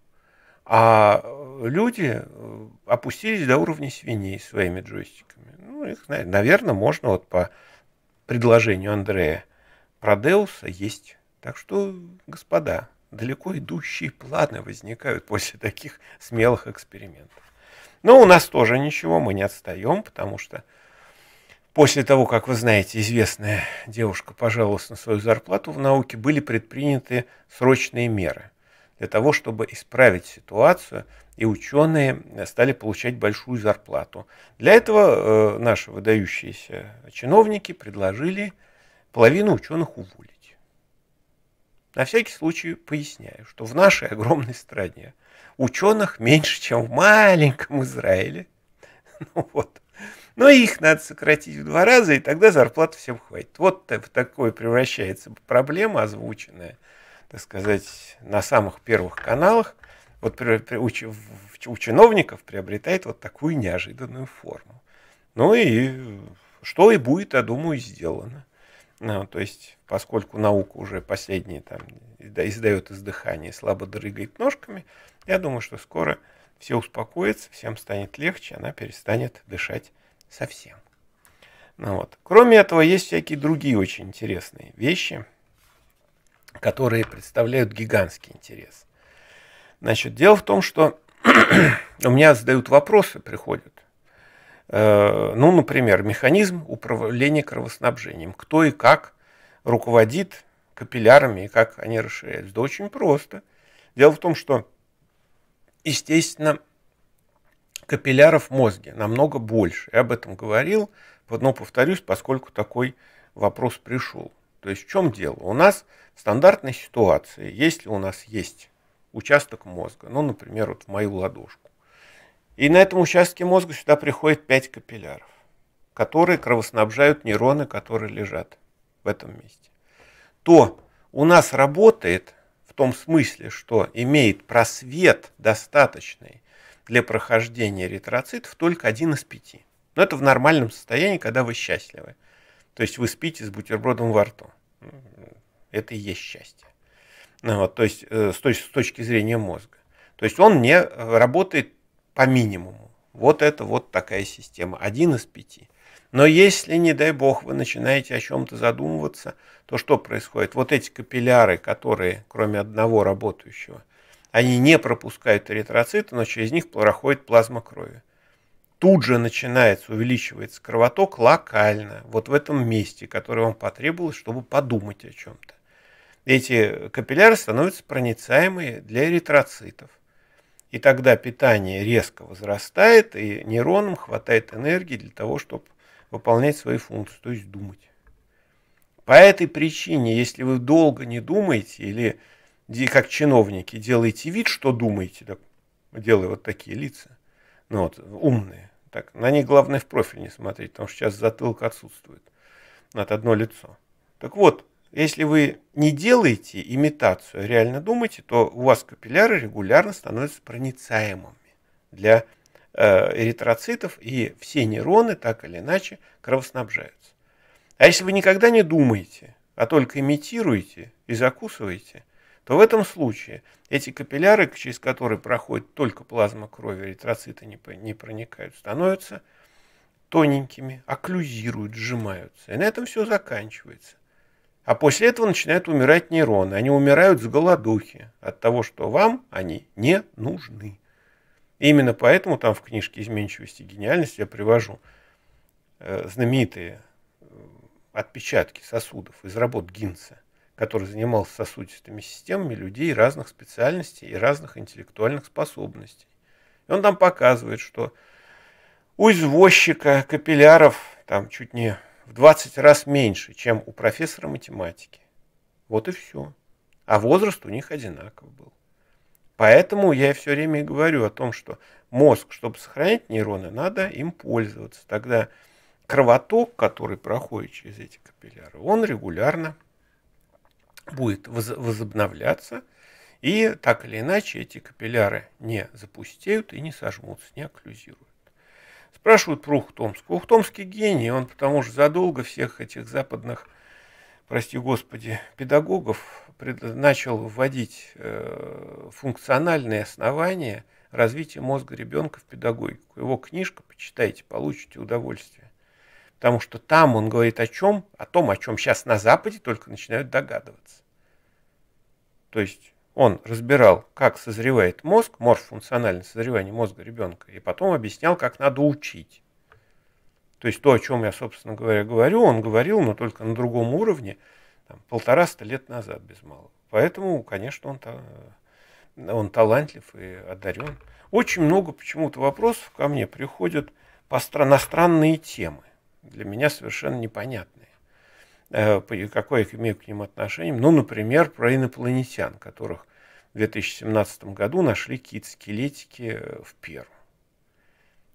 S1: А люди э, опустились до уровня свиней своими джойстиками. Ну, их, наверное, можно вот по предложению Андрея Продеуса есть. Так что, господа, далеко идущие планы возникают после таких смелых экспериментов. Но у нас тоже ничего, мы не отстаем, потому что после того, как вы знаете, известная девушка пожаловалась на свою зарплату в науке, были предприняты срочные меры для того, чтобы исправить ситуацию, и ученые стали получать большую зарплату. Для этого э, наши выдающиеся чиновники предложили половину ученых уволить. На всякий случай поясняю, что в нашей огромной стране ученых меньше, чем в маленьком Израиле. Ну вот. Но их надо сократить в два раза, и тогда зарплаты всем хватит. Вот в такое превращается проблема, озвученная, так сказать, на самых первых каналах. Вот у чиновников приобретает вот такую неожиданную форму. Ну и что и будет, я думаю, сделано. А, то есть, поскольку наука уже последние там издает издыхание, слабо дрыгает ножками, я думаю, что скоро все успокоится, всем станет легче, она перестанет дышать совсем. Ну, вот. Кроме этого, есть всякие другие очень интересные вещи, которые представляют гигантский интерес. Значит, дело в том, что у меня задают вопросы, приходят Э, ну, например, механизм управления кровоснабжением. Кто и как руководит капиллярами и как они расширяются. Да очень просто. Дело в том, что, естественно, капилляров в мозге намного больше. Я об этом говорил, но повторюсь, поскольку такой вопрос пришел. То есть в чем дело? У нас в стандартной ситуации, если у нас есть участок мозга, ну, например, вот в мою ладошку, и на этом участке мозга сюда приходит 5 капилляров, которые кровоснабжают нейроны, которые лежат в этом месте. То у нас работает в том смысле, что имеет просвет достаточный для прохождения эритроцитов только один из пяти. Но это в нормальном состоянии, когда вы счастливы. То есть вы спите с бутербродом во рту. Это и есть счастье. Ну, вот, то есть, э, с, точки, с точки зрения мозга. То есть он не э, работает по минимуму. Вот это вот такая система, один из пяти. Но если, не дай бог, вы начинаете о чем-то задумываться, то что происходит? Вот эти капилляры, которые, кроме одного работающего, они не пропускают эритроциты, но через них проходит плазма крови. Тут же начинается, увеличивается кровоток локально, вот в этом месте, которое вам потребовалось, чтобы подумать о чем-то. Эти капилляры становятся проницаемые для эритроцитов. И тогда питание резко возрастает, и нейронам хватает энергии для того, чтобы выполнять свои функции, то есть думать. По этой причине, если вы долго не думаете или как чиновники делаете вид, что думаете, так, делая вот такие лица, ну вот, умные, так, на них главное в профиль не смотреть, потому что сейчас затылок отсутствует, на одно лицо. Так вот, если вы не делаете имитацию, а реально думаете, то у вас капилляры регулярно становятся проницаемыми для э, эритроцитов, и все нейроны так или иначе кровоснабжаются. А если вы никогда не думаете, а только имитируете и закусываете, то в этом случае эти капилляры, через которые проходит только плазма крови, эритроциты не, проникают, становятся тоненькими, окклюзируют, сжимаются. И на этом все заканчивается. А после этого начинают умирать нейроны. Они умирают с голодухи от того, что вам они не нужны. И именно поэтому там в книжке «Изменчивости и гениальность» я привожу э, знаменитые э, отпечатки сосудов из работ Гинца, который занимался сосудистыми системами людей разных специальностей и разных интеллектуальных способностей. И он там показывает, что у извозчика капилляров там чуть не в 20 раз меньше, чем у профессора математики. Вот и все. А возраст у них одинаков был. Поэтому я все время и говорю о том, что мозг, чтобы сохранять нейроны, надо им пользоваться. Тогда кровоток, который проходит через эти капилляры, он регулярно будет возобновляться, и так или иначе эти капилляры не запустеют и не сожмутся, не окклюзируют. Спрашивают про Ухтомск. Ухтомский гений, он потому что задолго всех этих западных, прости господи, педагогов пред... начал вводить э, функциональные основания развития мозга ребенка в педагогику. Его книжка, почитайте, получите удовольствие. Потому что там он говорит о чем? О том, о чем сейчас на Западе только начинают догадываться. То есть он разбирал, как созревает мозг, морф созревание мозга ребенка, и потом объяснял, как надо учить. То есть то, о чем я, собственно говоря, говорю, он говорил, но только на другом уровне, полтора полтораста лет назад без малого. Поэтому, конечно, он, он талантлив и одарен. Очень много почему-то вопросов ко мне приходят по на странные темы, для меня совершенно непонятные. Э, какое я имею к ним отношение? Ну, например, про инопланетян, которых в 2017 году нашли какие-то скелетики э, в Перу.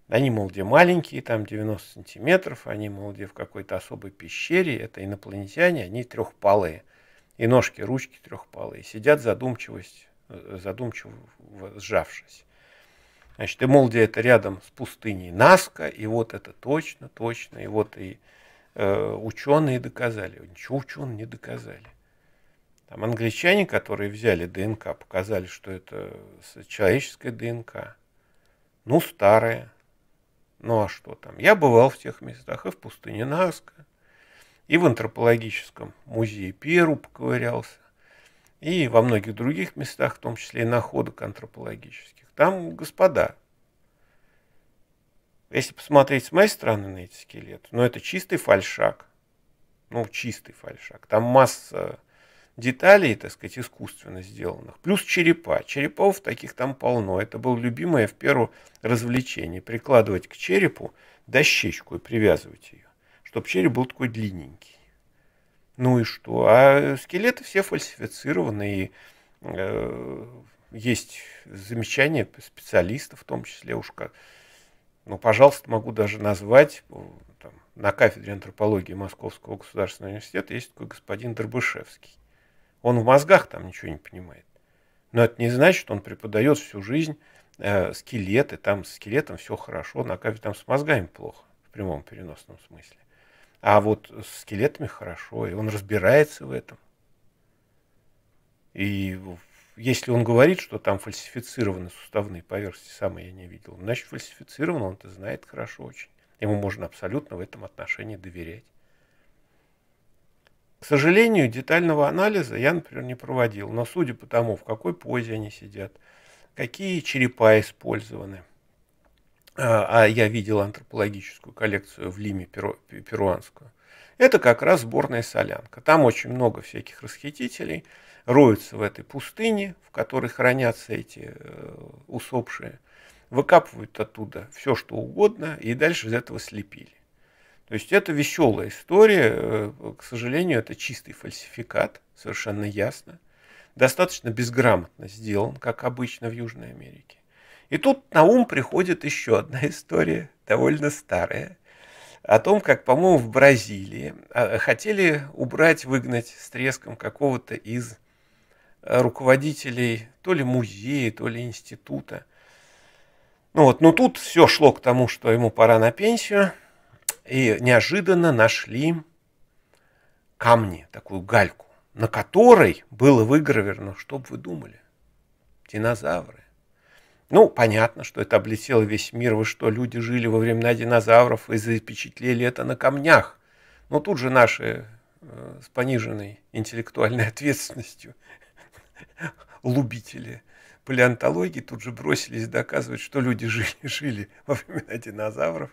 S1: Они, мол, где маленькие, там 90 сантиметров, они, мол, где в какой-то особой пещере, это инопланетяне, они трехпалые, и ножки, ручки трехпалые, сидят задумчивость, э, задумчиво сжавшись. Значит, и Молдия это рядом с пустыней Наска, и вот это точно, точно, и вот и э, ученые доказали. Ничего ученые не доказали. Там англичане, которые взяли ДНК, показали, что это человеческая ДНК. Ну, старая. Ну, а что там? Я бывал в тех местах, и в пустыне Наска, и в антропологическом музее Перу поковырялся, и во многих других местах, в том числе и находок антропологических. Там, господа, если посмотреть с моей стороны на эти скелеты, ну, это чистый фальшак. Ну, чистый фальшак. Там масса деталей, так сказать, искусственно сделанных. Плюс черепа. Черепов таких там полно. Это было любимое в Перу развлечение. Прикладывать к черепу дощечку и привязывать ее, чтобы череп был такой длинненький. Ну и что? А скелеты все фальсифицированы. И э, есть замечания специалистов, в том числе уж как. Ну, пожалуйста, могу даже назвать э, там, на кафедре антропологии Московского государственного университета есть такой господин Дробышевский. Он в мозгах там ничего не понимает. Но это не значит, что он преподает всю жизнь э, скелеты, там с скелетом все хорошо, на кафедре там с мозгами плохо, в прямом переносном смысле. А вот с скелетами хорошо, и он разбирается в этом. И если он говорит, что там фальсифицированы суставные поверхности, самое я не видел, значит фальсифицировано, он это знает хорошо очень. Ему можно абсолютно в этом отношении доверять. К сожалению, детального анализа я, например, не проводил, но судя по тому, в какой позе они сидят, какие черепа использованы, а, а я видел антропологическую коллекцию в Лиме перуанскую, это как раз сборная солянка. Там очень много всяких расхитителей, роются в этой пустыне, в которой хранятся эти э, усопшие, выкапывают оттуда все, что угодно, и дальше из этого слепили. То есть это веселая история. Э, к сожалению, это чистый фальсификат, совершенно ясно. Достаточно безграмотно сделан, как обычно в Южной Америке. И тут на ум приходит еще одна история, довольно старая, о том, как, по-моему, в Бразилии а, хотели убрать, выгнать с треском какого-то из э, руководителей то ли музея, то ли института. Ну вот, но ну тут все шло к тому, что ему пора на пенсию – и неожиданно нашли камни, такую гальку, на которой было выгравировано, что бы вы думали, динозавры. Ну, понятно, что это облетело весь мир, вы что, люди жили во времена динозавров и запечатлели это на камнях. Но тут же наши э, с пониженной интеллектуальной ответственностью лубители – Палеонтологи тут же бросились доказывать, что люди жили, жили во времена динозавров.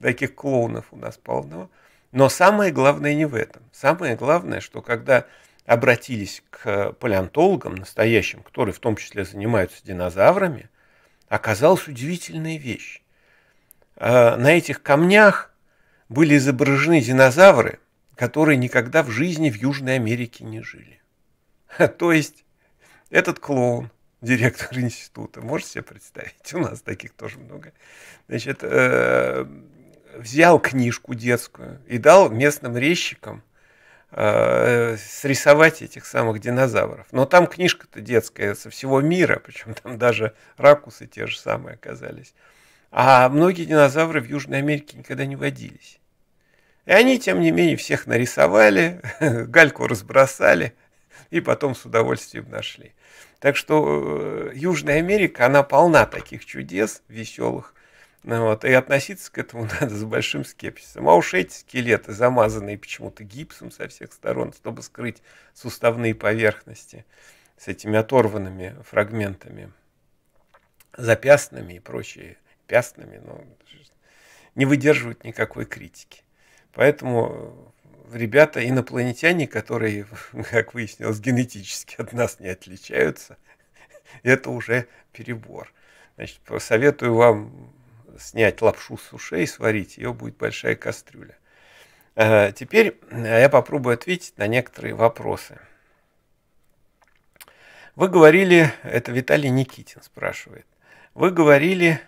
S1: Таких клоунов у нас полно. Но самое главное не в этом. Самое главное, что когда обратились к палеонтологам настоящим, которые в том числе занимаются динозаврами, оказалась удивительная вещь. А, на этих камнях были изображены динозавры, которые никогда в жизни в Южной Америке не жили. То есть этот клоун директор института. Можете себе представить? У нас таких тоже много. Значит, э, взял книжку детскую и дал местным резчикам э, срисовать этих самых динозавров. Но там книжка-то детская со всего мира, причем там даже ракусы те же самые оказались. А многие динозавры в Южной Америке никогда не водились. И они, тем не менее, всех нарисовали, гальку разбросали и потом с удовольствием нашли. Так что э, Южная Америка, она полна таких чудес веселых. Ну вот, и относиться к этому надо с большим скепсисом. А уж эти скелеты, замазанные почему-то гипсом со всех сторон, чтобы скрыть суставные поверхности с этими оторванными фрагментами, запястными и прочие пястными, но ну, не выдерживают никакой критики. Поэтому э, ребята инопланетяне, которые, как выяснилось, генетически от нас не отличаются, это уже перебор. Значит, советую вам снять лапшу с ушей, сварить, ее будет большая кастрюля. А, теперь а я попробую ответить на некоторые вопросы. Вы говорили, это Виталий Никитин спрашивает, вы говорили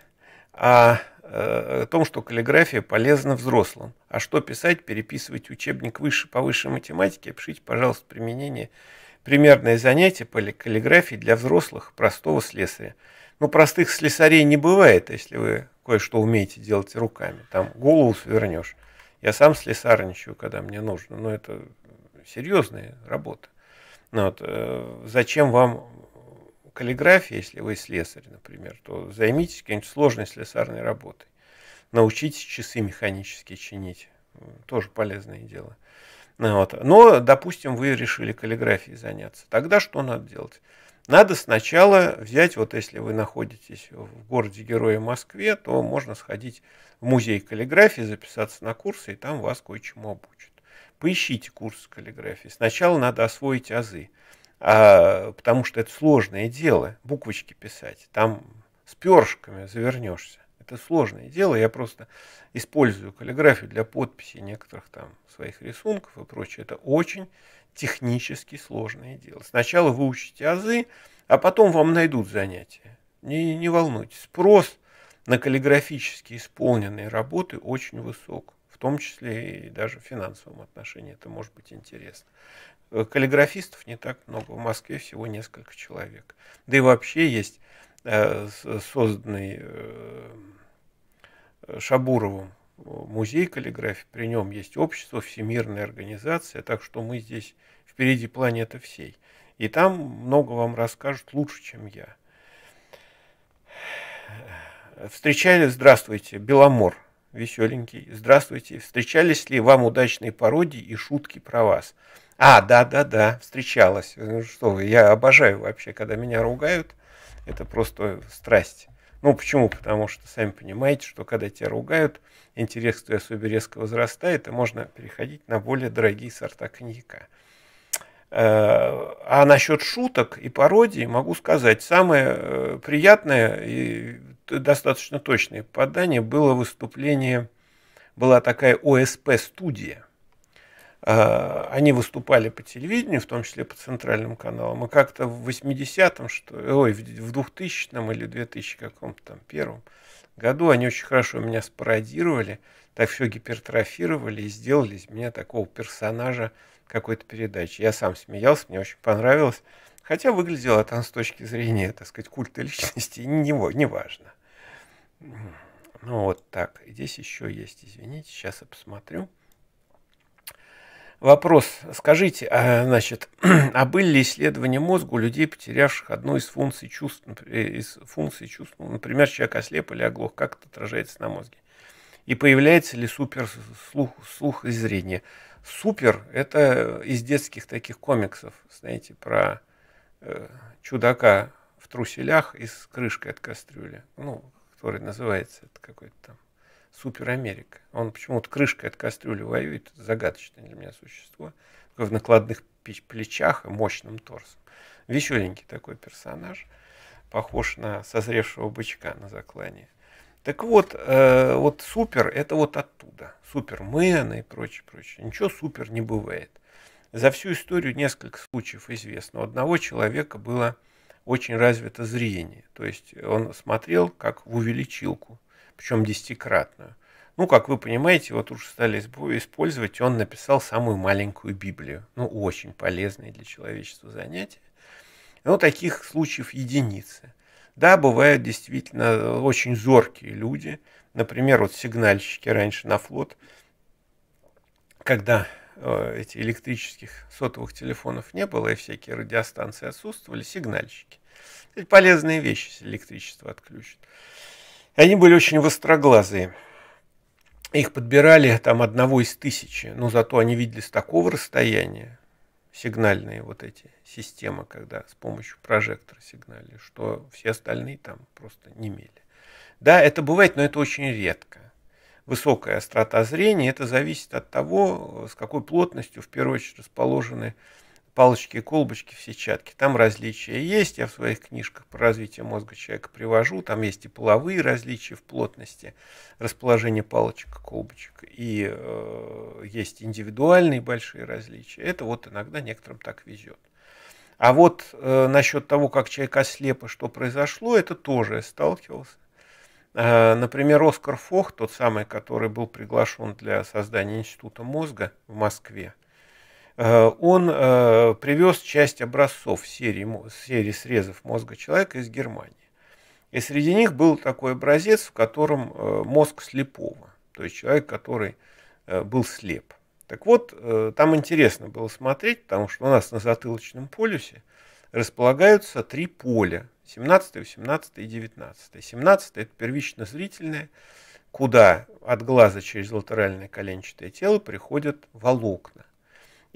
S1: о Э, о том, что каллиграфия полезна взрослым. А что писать, переписывать учебник выше, по высшей математике, пишите, пожалуйста, применение примерное занятие по каллиграфии для взрослых простого слесаря. но ну, простых слесарей не бывает, а если вы кое-что умеете делать руками. Там голову свернешь. Я сам слесарничаю, когда мне нужно. Но это серьезная работа. Ну, вот, э, зачем вам каллиграфия, если вы слесарь, например, то займитесь какой-нибудь сложной слесарной работой. Научитесь часы механически чинить. Тоже полезное дело. Ну вот. Но, допустим, вы решили каллиграфией заняться. Тогда что надо делать? Надо сначала взять, вот если вы находитесь в городе Героя Москве, то можно сходить в музей каллиграфии, записаться на курсы, и там вас кое-чему обучат. Поищите курс каллиграфии. Сначала надо освоить азы а, потому что это сложное дело, буквочки писать, там с перышками завернешься. Это сложное дело, я просто использую каллиграфию для подписи некоторых там своих рисунков и прочее. Это очень технически сложное дело. Сначала выучите азы, а потом вам найдут занятия. Не, не волнуйтесь, спрос на каллиграфически исполненные работы очень высок в том числе и даже в финансовом отношении это может быть интересно. Э, каллиграфистов не так много, в Москве всего несколько человек. Да и вообще есть э, созданный э, Шабуровым музей каллиграфии, при нем есть общество, всемирная организация, так что мы здесь впереди планеты всей. И там много вам расскажут лучше, чем я. Встречали, здравствуйте, Беломор, веселенький. Здравствуйте, встречались ли вам удачные пародии и шутки про вас? А, да-да-да, встречалась. Ну, что вы, я обожаю вообще, когда меня ругают. Это просто страсть. Ну, почему? Потому что, сами понимаете, что когда тебя ругают, интерес к твоей особе резко возрастает, и можно переходить на более дорогие сорта коньяка. Э, а насчет шуток и пародий могу сказать, самое э, приятное и достаточно точное попадание было выступление, была такая ОСП-студия а, они выступали по телевидению, в том числе по центральным каналам, и как-то в 80-м, что, ой, в 2000-м или 2000 каком-то там первом году они очень хорошо меня спародировали, так все гипертрофировали и сделали из меня такого персонажа какой-то передачи. Я сам смеялся, мне очень понравилось. Хотя выглядело там с точки зрения, так сказать, культа личности, не, не важно. Ну вот так. Здесь еще есть, извините, сейчас я посмотрю вопрос. Скажите, а, значит, а были ли исследования мозга у людей, потерявших одну из функций чувств, э, из функций чувств, ну, например, человек ослеп или оглох, как это отражается на мозге? И появляется ли супер слух, слух и зрение? Супер – это из детских таких комиксов, знаете, про э, чудака в труселях и с крышкой от кастрюли, ну, который называется, это какой-то там Супер Америка. Он почему-то крышкой от кастрюли воюет, загадочное для меня существо, в накладных плечах и мощным торсом. Веселенький такой персонаж, похож на созревшего бычка на заклане. Так вот, э, вот супер это вот оттуда. Супермен и прочее, прочее. Ничего супер не бывает. За всю историю несколько случаев известно. У одного человека было очень развито зрение. То есть он смотрел как в увеличилку причем десятикратную. Ну, как вы понимаете, вот уже стали использовать, он написал самую маленькую Библию. Ну, очень полезное для человечества занятие. Но ну, таких случаев единицы. Да, бывают действительно э, очень зоркие люди. Например, вот сигнальщики раньше на флот, когда э, эти электрических сотовых телефонов не было и всякие радиостанции отсутствовали, сигнальщики. Это полезные вещи, если электричество отключат. Они были очень востроглазые. Их подбирали там одного из тысячи, но зато они видели с такого расстояния сигнальные вот эти системы, когда с помощью прожектора сигнали, что все остальные там просто не имели. Да, это бывает, но это очень редко. Высокая острота зрения, это зависит от того, с какой плотностью в первую очередь расположены палочки, колбочки в сетчатке. Там различия есть. Я в своих книжках про развитие мозга человека привожу. Там есть и половые различия в плотности, расположения палочек, колбочек. И э, есть индивидуальные большие различия. Это вот иногда некоторым так везет. А вот э, насчет того, как человек ослеп и что произошло, это тоже я сталкивался. Э, например, Оскар Фох, тот самый, который был приглашен для создания Института мозга в Москве, Э, он э, привез часть образцов серии, серии срезов мозга человека из Германии. И среди них был такой образец, в котором э, мозг слепого, то есть человек, который был слеп. Так вот, там интересно было смотреть, потому что у нас на затылочном полюсе располагаются три поля. 17, 18 и 19. 17 – это первично-зрительное, куда от глаза через латеральное коленчатое тело приходят волокна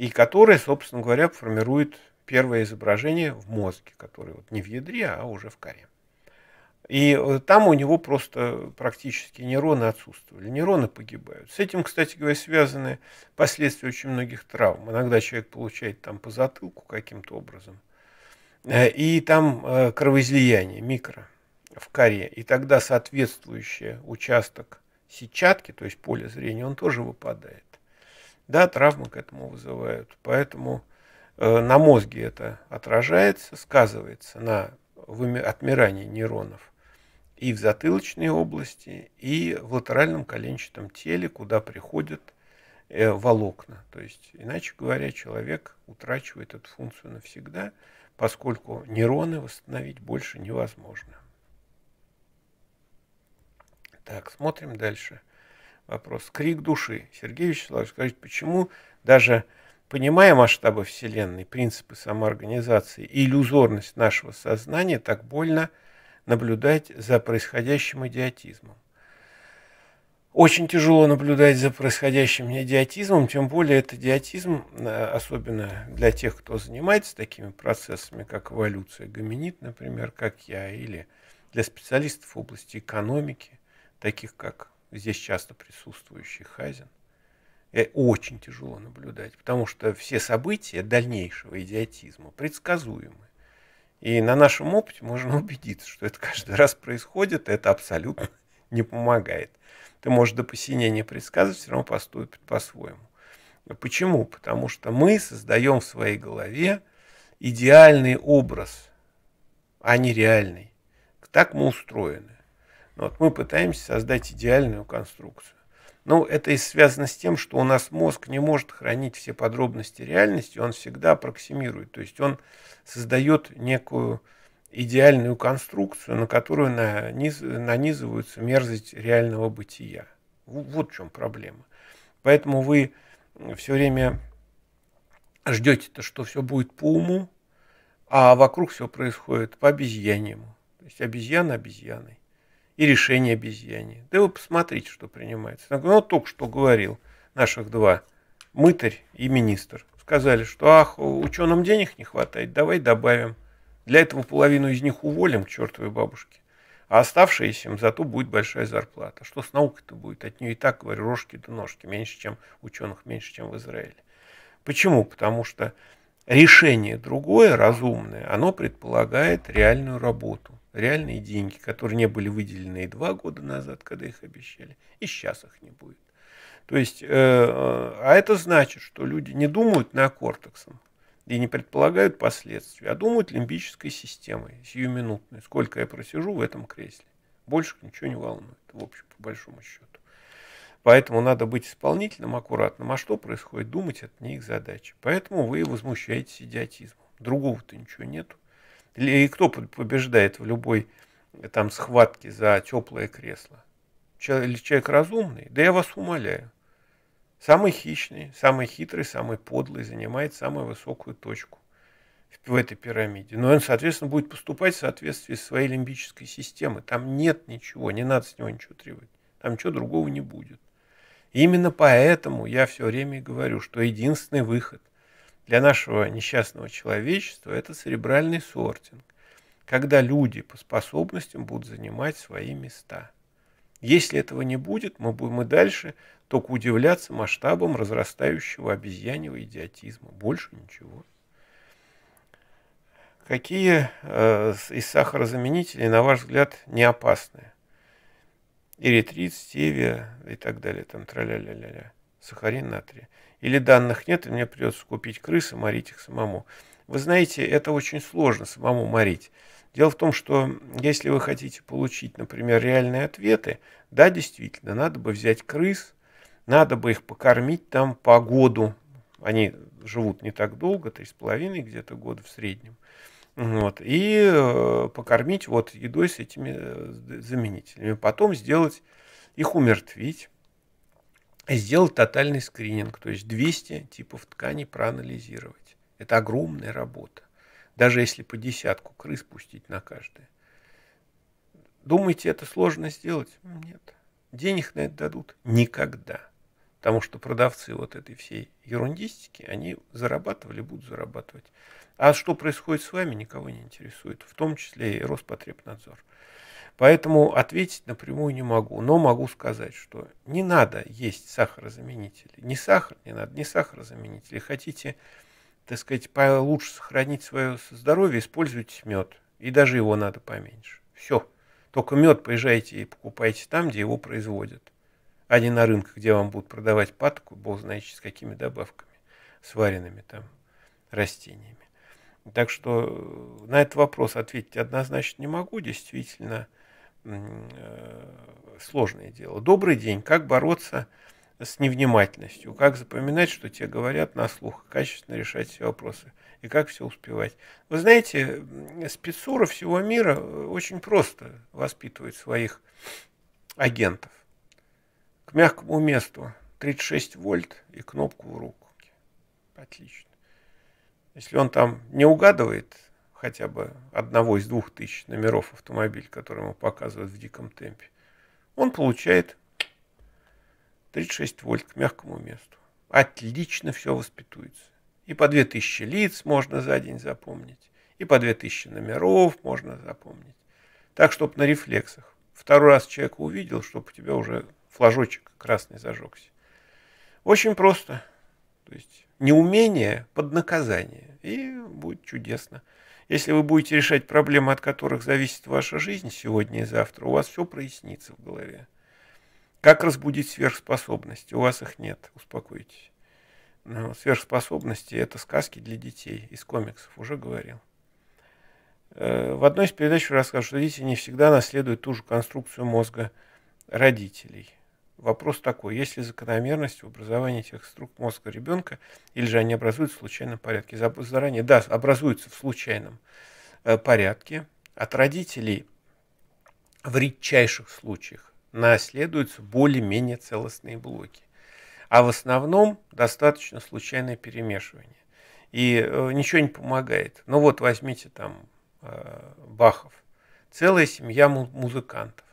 S1: и который, собственно говоря, формирует первое изображение в мозге, которое вот не в ядре, а уже в коре. И э, там у него просто практически нейроны отсутствовали, нейроны погибают. С этим, кстати говоря, связаны последствия очень многих травм. Иногда человек получает там по затылку каким-то образом, э, и там э, кровоизлияние микро в коре, и тогда соответствующий участок сетчатки, то есть поле зрения, он тоже выпадает. Да, травмы к этому вызывают. Поэтому э, на мозге это отражается, сказывается на отмирании нейронов и в затылочной области, и в латеральном коленчатом теле, куда приходят э, волокна. То есть, иначе говоря, человек утрачивает эту функцию навсегда, поскольку нейроны восстановить больше невозможно. Так, смотрим дальше вопрос. Крик души. Сергей Вячеславович, скажите, почему даже понимая масштабы Вселенной, принципы самоорганизации и иллюзорность нашего сознания, так больно наблюдать за происходящим идиотизмом. Очень тяжело наблюдать за происходящим идиотизмом, тем более это идиотизм, э, особенно для тех, кто занимается такими процессами, как эволюция гоминид, например, как я, или для специалистов в области экономики, таких как здесь часто присутствующий Хазин, э, очень тяжело наблюдать, потому что все события дальнейшего идиотизма предсказуемы. И на нашем опыте можно убедиться, что это каждый раз происходит, и это абсолютно не помогает. Ты можешь до посинения предсказывать, все равно поступит по-своему. Почему? Потому что мы создаем в своей голове идеальный образ, а не реальный. Так мы устроены. Вот мы пытаемся создать идеальную конструкцию. Ну, это и связано с тем, что у нас мозг не может хранить все подробности реальности, он всегда проксимирует. То есть он создает некую идеальную конструкцию, на которую наниз, нанизываются мерзость реального бытия. Вот в чем проблема. Поэтому вы все время ждете-то, что все будет по уму, а вокруг все происходит по обезьяньему. То есть обезьяна обезьяной и решение обезьяни. Да вы посмотрите, что принимается. Ну, только что говорил наших два, мытарь и министр. Сказали, что ах, ученым денег не хватает, давай добавим. Для этого половину из них уволим к чертовой бабушке. А оставшиеся им зато будет большая зарплата. Что с наукой-то будет? От нее и так, говорю, рожки до ножки. Меньше, чем ученых, меньше, чем в Израиле. Почему? Потому что решение другое, разумное, оно предполагает реальную работу, реальные деньги, которые не были выделены и два года назад, когда их обещали, и сейчас их не будет. То есть, э, э, а это значит, что люди не думают на кортексом и не предполагают последствий, а думают лимбической системой, сиюминутной. Сколько я просижу в этом кресле. Больше ничего не волнует, в общем, по большому счету. Поэтому надо быть исполнительным, аккуратным. А что происходит? Думать это не их задача. Поэтому вы возмущаетесь идиотизмом. Другого-то ничего нету. И кто побеждает в любой там схватке за теплое кресло? Человек, человек разумный? Да я вас умоляю. Самый хищный, самый хитрый, самый подлый занимает самую высокую точку в этой пирамиде. Но он, соответственно, будет поступать в соответствии с своей лимбической системой. Там нет ничего, не надо с него ничего требовать. Там ничего другого не будет. Именно поэтому я все время говорю, что единственный выход для нашего несчастного человечества – это церебральный сортинг, когда люди по способностям будут занимать свои места. Если этого не будет, мы будем и дальше только удивляться масштабам разрастающего обезьяньего идиотизма. Больше ничего. Какие э, из сахарозаменителей, на ваш взгляд, не опасны? эритрит, стевия и так далее, там траля-ля-ля-ля, сахарин, натрия. Или данных нет, и мне придется купить крысы, и морить их самому. Вы знаете, это очень сложно самому морить. Дело в том, что если вы хотите получить, например, реальные ответы, да, действительно, надо бы взять крыс, надо бы их покормить там по году. Они живут не так долго, 3,5 где-то года в среднем. Вот, и э, покормить вот едой с этими э, заменителями. Потом сделать их умертвить, сделать тотальный скрининг, то есть 200 типов тканей проанализировать. Это огромная работа. Даже если по десятку крыс пустить на каждое. Думаете, это сложно сделать? Ну, нет. Денег на это дадут? Никогда. Потому что продавцы вот этой всей ерундистики, они зарабатывали, будут зарабатывать. А что происходит с вами, никого не интересует, в том числе и Роспотребнадзор. Поэтому ответить напрямую не могу, но могу сказать, что не надо есть сахарозаменители. Не сахар не надо, не сахарозаменители. Хотите, так сказать, лучше сохранить свое здоровье, используйте мед. И даже его надо поменьше. Все. Только мед поезжайте и покупайте там, где его производят. А не на рынках, где вам будут продавать патоку, бог знает с какими добавками, сваренными там растениями. Так что э, на этот вопрос ответить однозначно не могу, действительно э, сложное дело. Добрый день. Как бороться с невнимательностью? Как запоминать, что тебе говорят на слух? Качественно решать все вопросы? И как все успевать? Вы знаете, спецура всего мира э, очень просто воспитывает своих агентов. К мягкому месту 36 вольт и кнопку в руку. Отлично. Если он там не угадывает хотя бы одного из двух тысяч номеров автомобиль, который ему показывают в диком темпе, он получает 36 вольт к мягкому месту. Отлично все воспитуется. И по 2000 лиц можно за день запомнить, и по 2000 номеров можно запомнить. Так, чтобы на рефлексах. Второй раз человека увидел, чтобы у тебя уже флажочек красный зажегся. Очень просто. То есть неумение под наказание. И будет чудесно. Если вы будете решать проблемы, от которых зависит ваша жизнь сегодня и завтра, у вас все прояснится в голове. Как разбудить сверхспособности? У вас их нет, успокойтесь. Но сверхспособности – это сказки для детей из комиксов, уже говорил. Э, в одной из передач рассказывал, что дети не всегда наследуют ту же конструкцию мозга родителей – Вопрос такой, есть ли закономерность в образовании этих струк мозга ребенка, или же они образуются в случайном порядке? Заранее, да, образуются в случайном э, порядке. От родителей в редчайших случаях наследуются более-менее целостные блоки. А в основном достаточно случайное перемешивание. И э, ничего не помогает. Ну вот возьмите там э, Бахов. Целая семья музыкантов.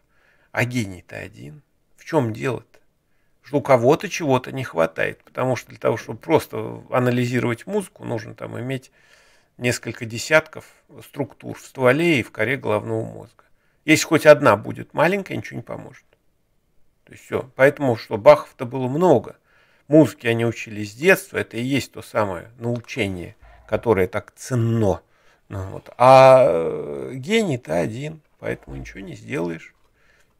S1: А гений-то один – в чем дело-то? Что у кого-то чего-то не хватает, потому что для того, чтобы просто анализировать музыку, нужно там иметь несколько десятков структур в стволе и в коре головного мозга. Если хоть одна будет маленькая, ничего не поможет. То есть все. Поэтому, что Бахов-то было много. Музыки они учились с детства, это и есть то самое научение, которое так ценно. Ну, вот. А э, гений-то один, поэтому ничего не сделаешь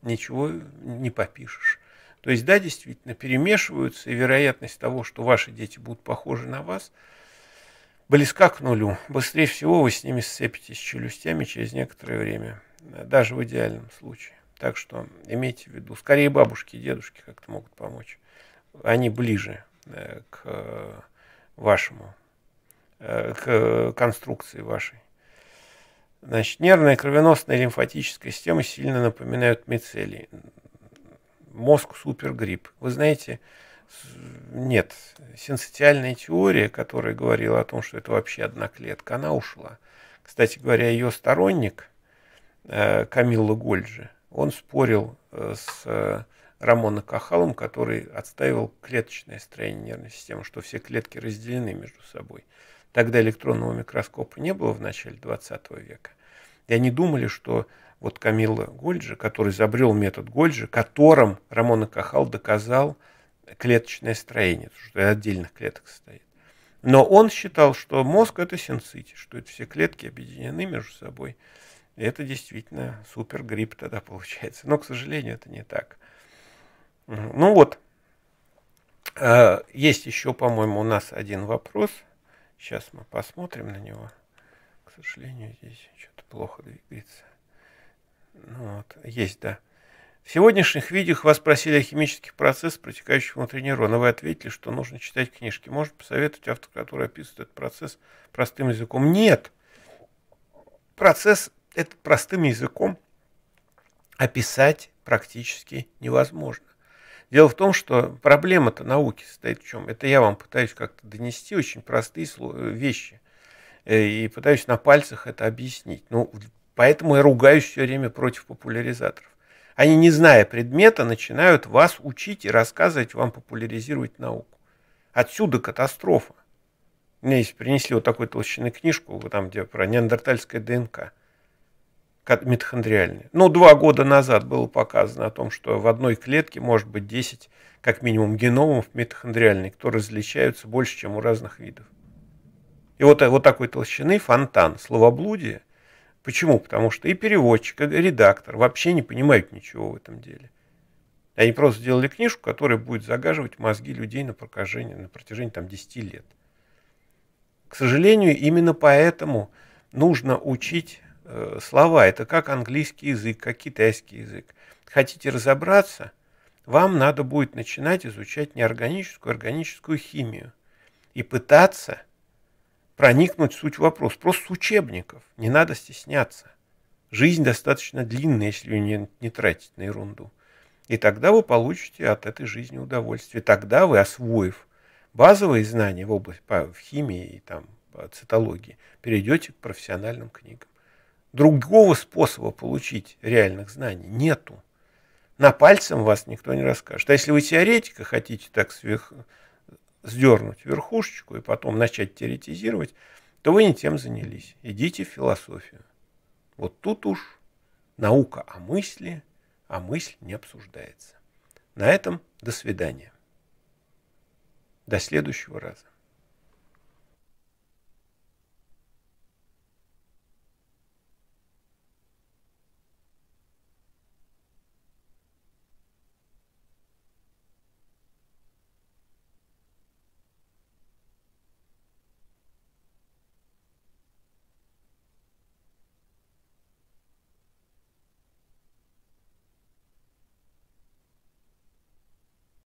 S1: ничего не попишешь. То есть, да, действительно, перемешиваются, и вероятность того, что ваши дети будут похожи на вас, близка к нулю. Быстрее всего вы с ними сцепитесь челюстями через некоторое время, э, даже в идеальном случае. Так что имейте в виду, скорее бабушки и дедушки как-то могут помочь. Они ближе э, к э, вашему, к конструкции вашей. Значит, нервная, кровеносная, лимфатическая система сильно напоминают мицелий. Мозг супергрипп. Вы знаете, нет, сенситиальная теория, которая говорила о том, что это вообще одна клетка, она ушла. Кстати говоря, ее сторонник э, Камилла Гольджи, он спорил э, с э, Рамона Кахалом, который отстаивал клеточное строение нервной системы, что все клетки разделены между собой. Тогда электронного микроскопа не было в начале 20 века. И они думали, что вот Камилла Гольджи, который изобрел метод Гольджи, которым Рамона Кахал доказал клеточное строение, что из отдельных клеток состоит. Но он считал, что мозг – это сенсити, что это все клетки объединены между собой. И это действительно супер тогда получается. Но, к сожалению, это не так. Ну вот, а, есть еще, по-моему, у нас один вопрос – Сейчас мы посмотрим на него. К сожалению, здесь что-то плохо двигается. Ну вот, есть, да. В сегодняшних видео вас спросили о химических процессах, протекающих внутри нейрона. Вы ответили, что нужно читать книжки. Может посоветовать автор, который описывает этот процесс простым языком? Нет. Процесс этот простым языком описать практически невозможно. Дело в том, что проблема-то науки состоит в чем? Это я вам пытаюсь как-то донести очень простые э, вещи. Э, и пытаюсь на пальцах это объяснить. Ну, поэтому я ругаюсь все время против популяризаторов. Они, не зная предмета, начинают вас учить и рассказывать вам, популяризировать науку. Отсюда катастрофа. Мне принесли вот такую толщины книжку, там, где про неандертальское ДНК митохондриальные. Ну, два года назад было показано о том, что в одной клетке может быть 10, как минимум, геномов митохондриальных, которые различаются больше, чем у разных видов. И вот, вот такой толщины фонтан словоблудия. Почему? Потому что и переводчик, и редактор вообще не понимают ничего в этом деле. Они просто сделали книжку, которая будет загаживать мозги людей на, прокажение, на протяжении там, 10 лет. К сожалению, именно поэтому нужно учить Э, слова. Это как английский язык, как китайский язык. Хотите разобраться? Вам надо будет начинать изучать неорганическую, органическую химию и пытаться проникнуть в суть вопроса. Просто с учебников. Не надо стесняться. Жизнь достаточно длинная, если ее не, не тратить на ерунду. И тогда вы получите от этой жизни удовольствие. Тогда вы, освоив базовые знания в области в химии и там, цитологии, перейдете к профессиональным книгам. Другого способа получить реальных знаний нету. На пальцем вас никто не расскажет. А если вы теоретика хотите так сверх... сдернуть верхушечку и потом начать теоретизировать, то вы не тем занялись. Идите в философию. Вот тут уж наука о мысли, а мысль не обсуждается. На этом до свидания. До следующего раза.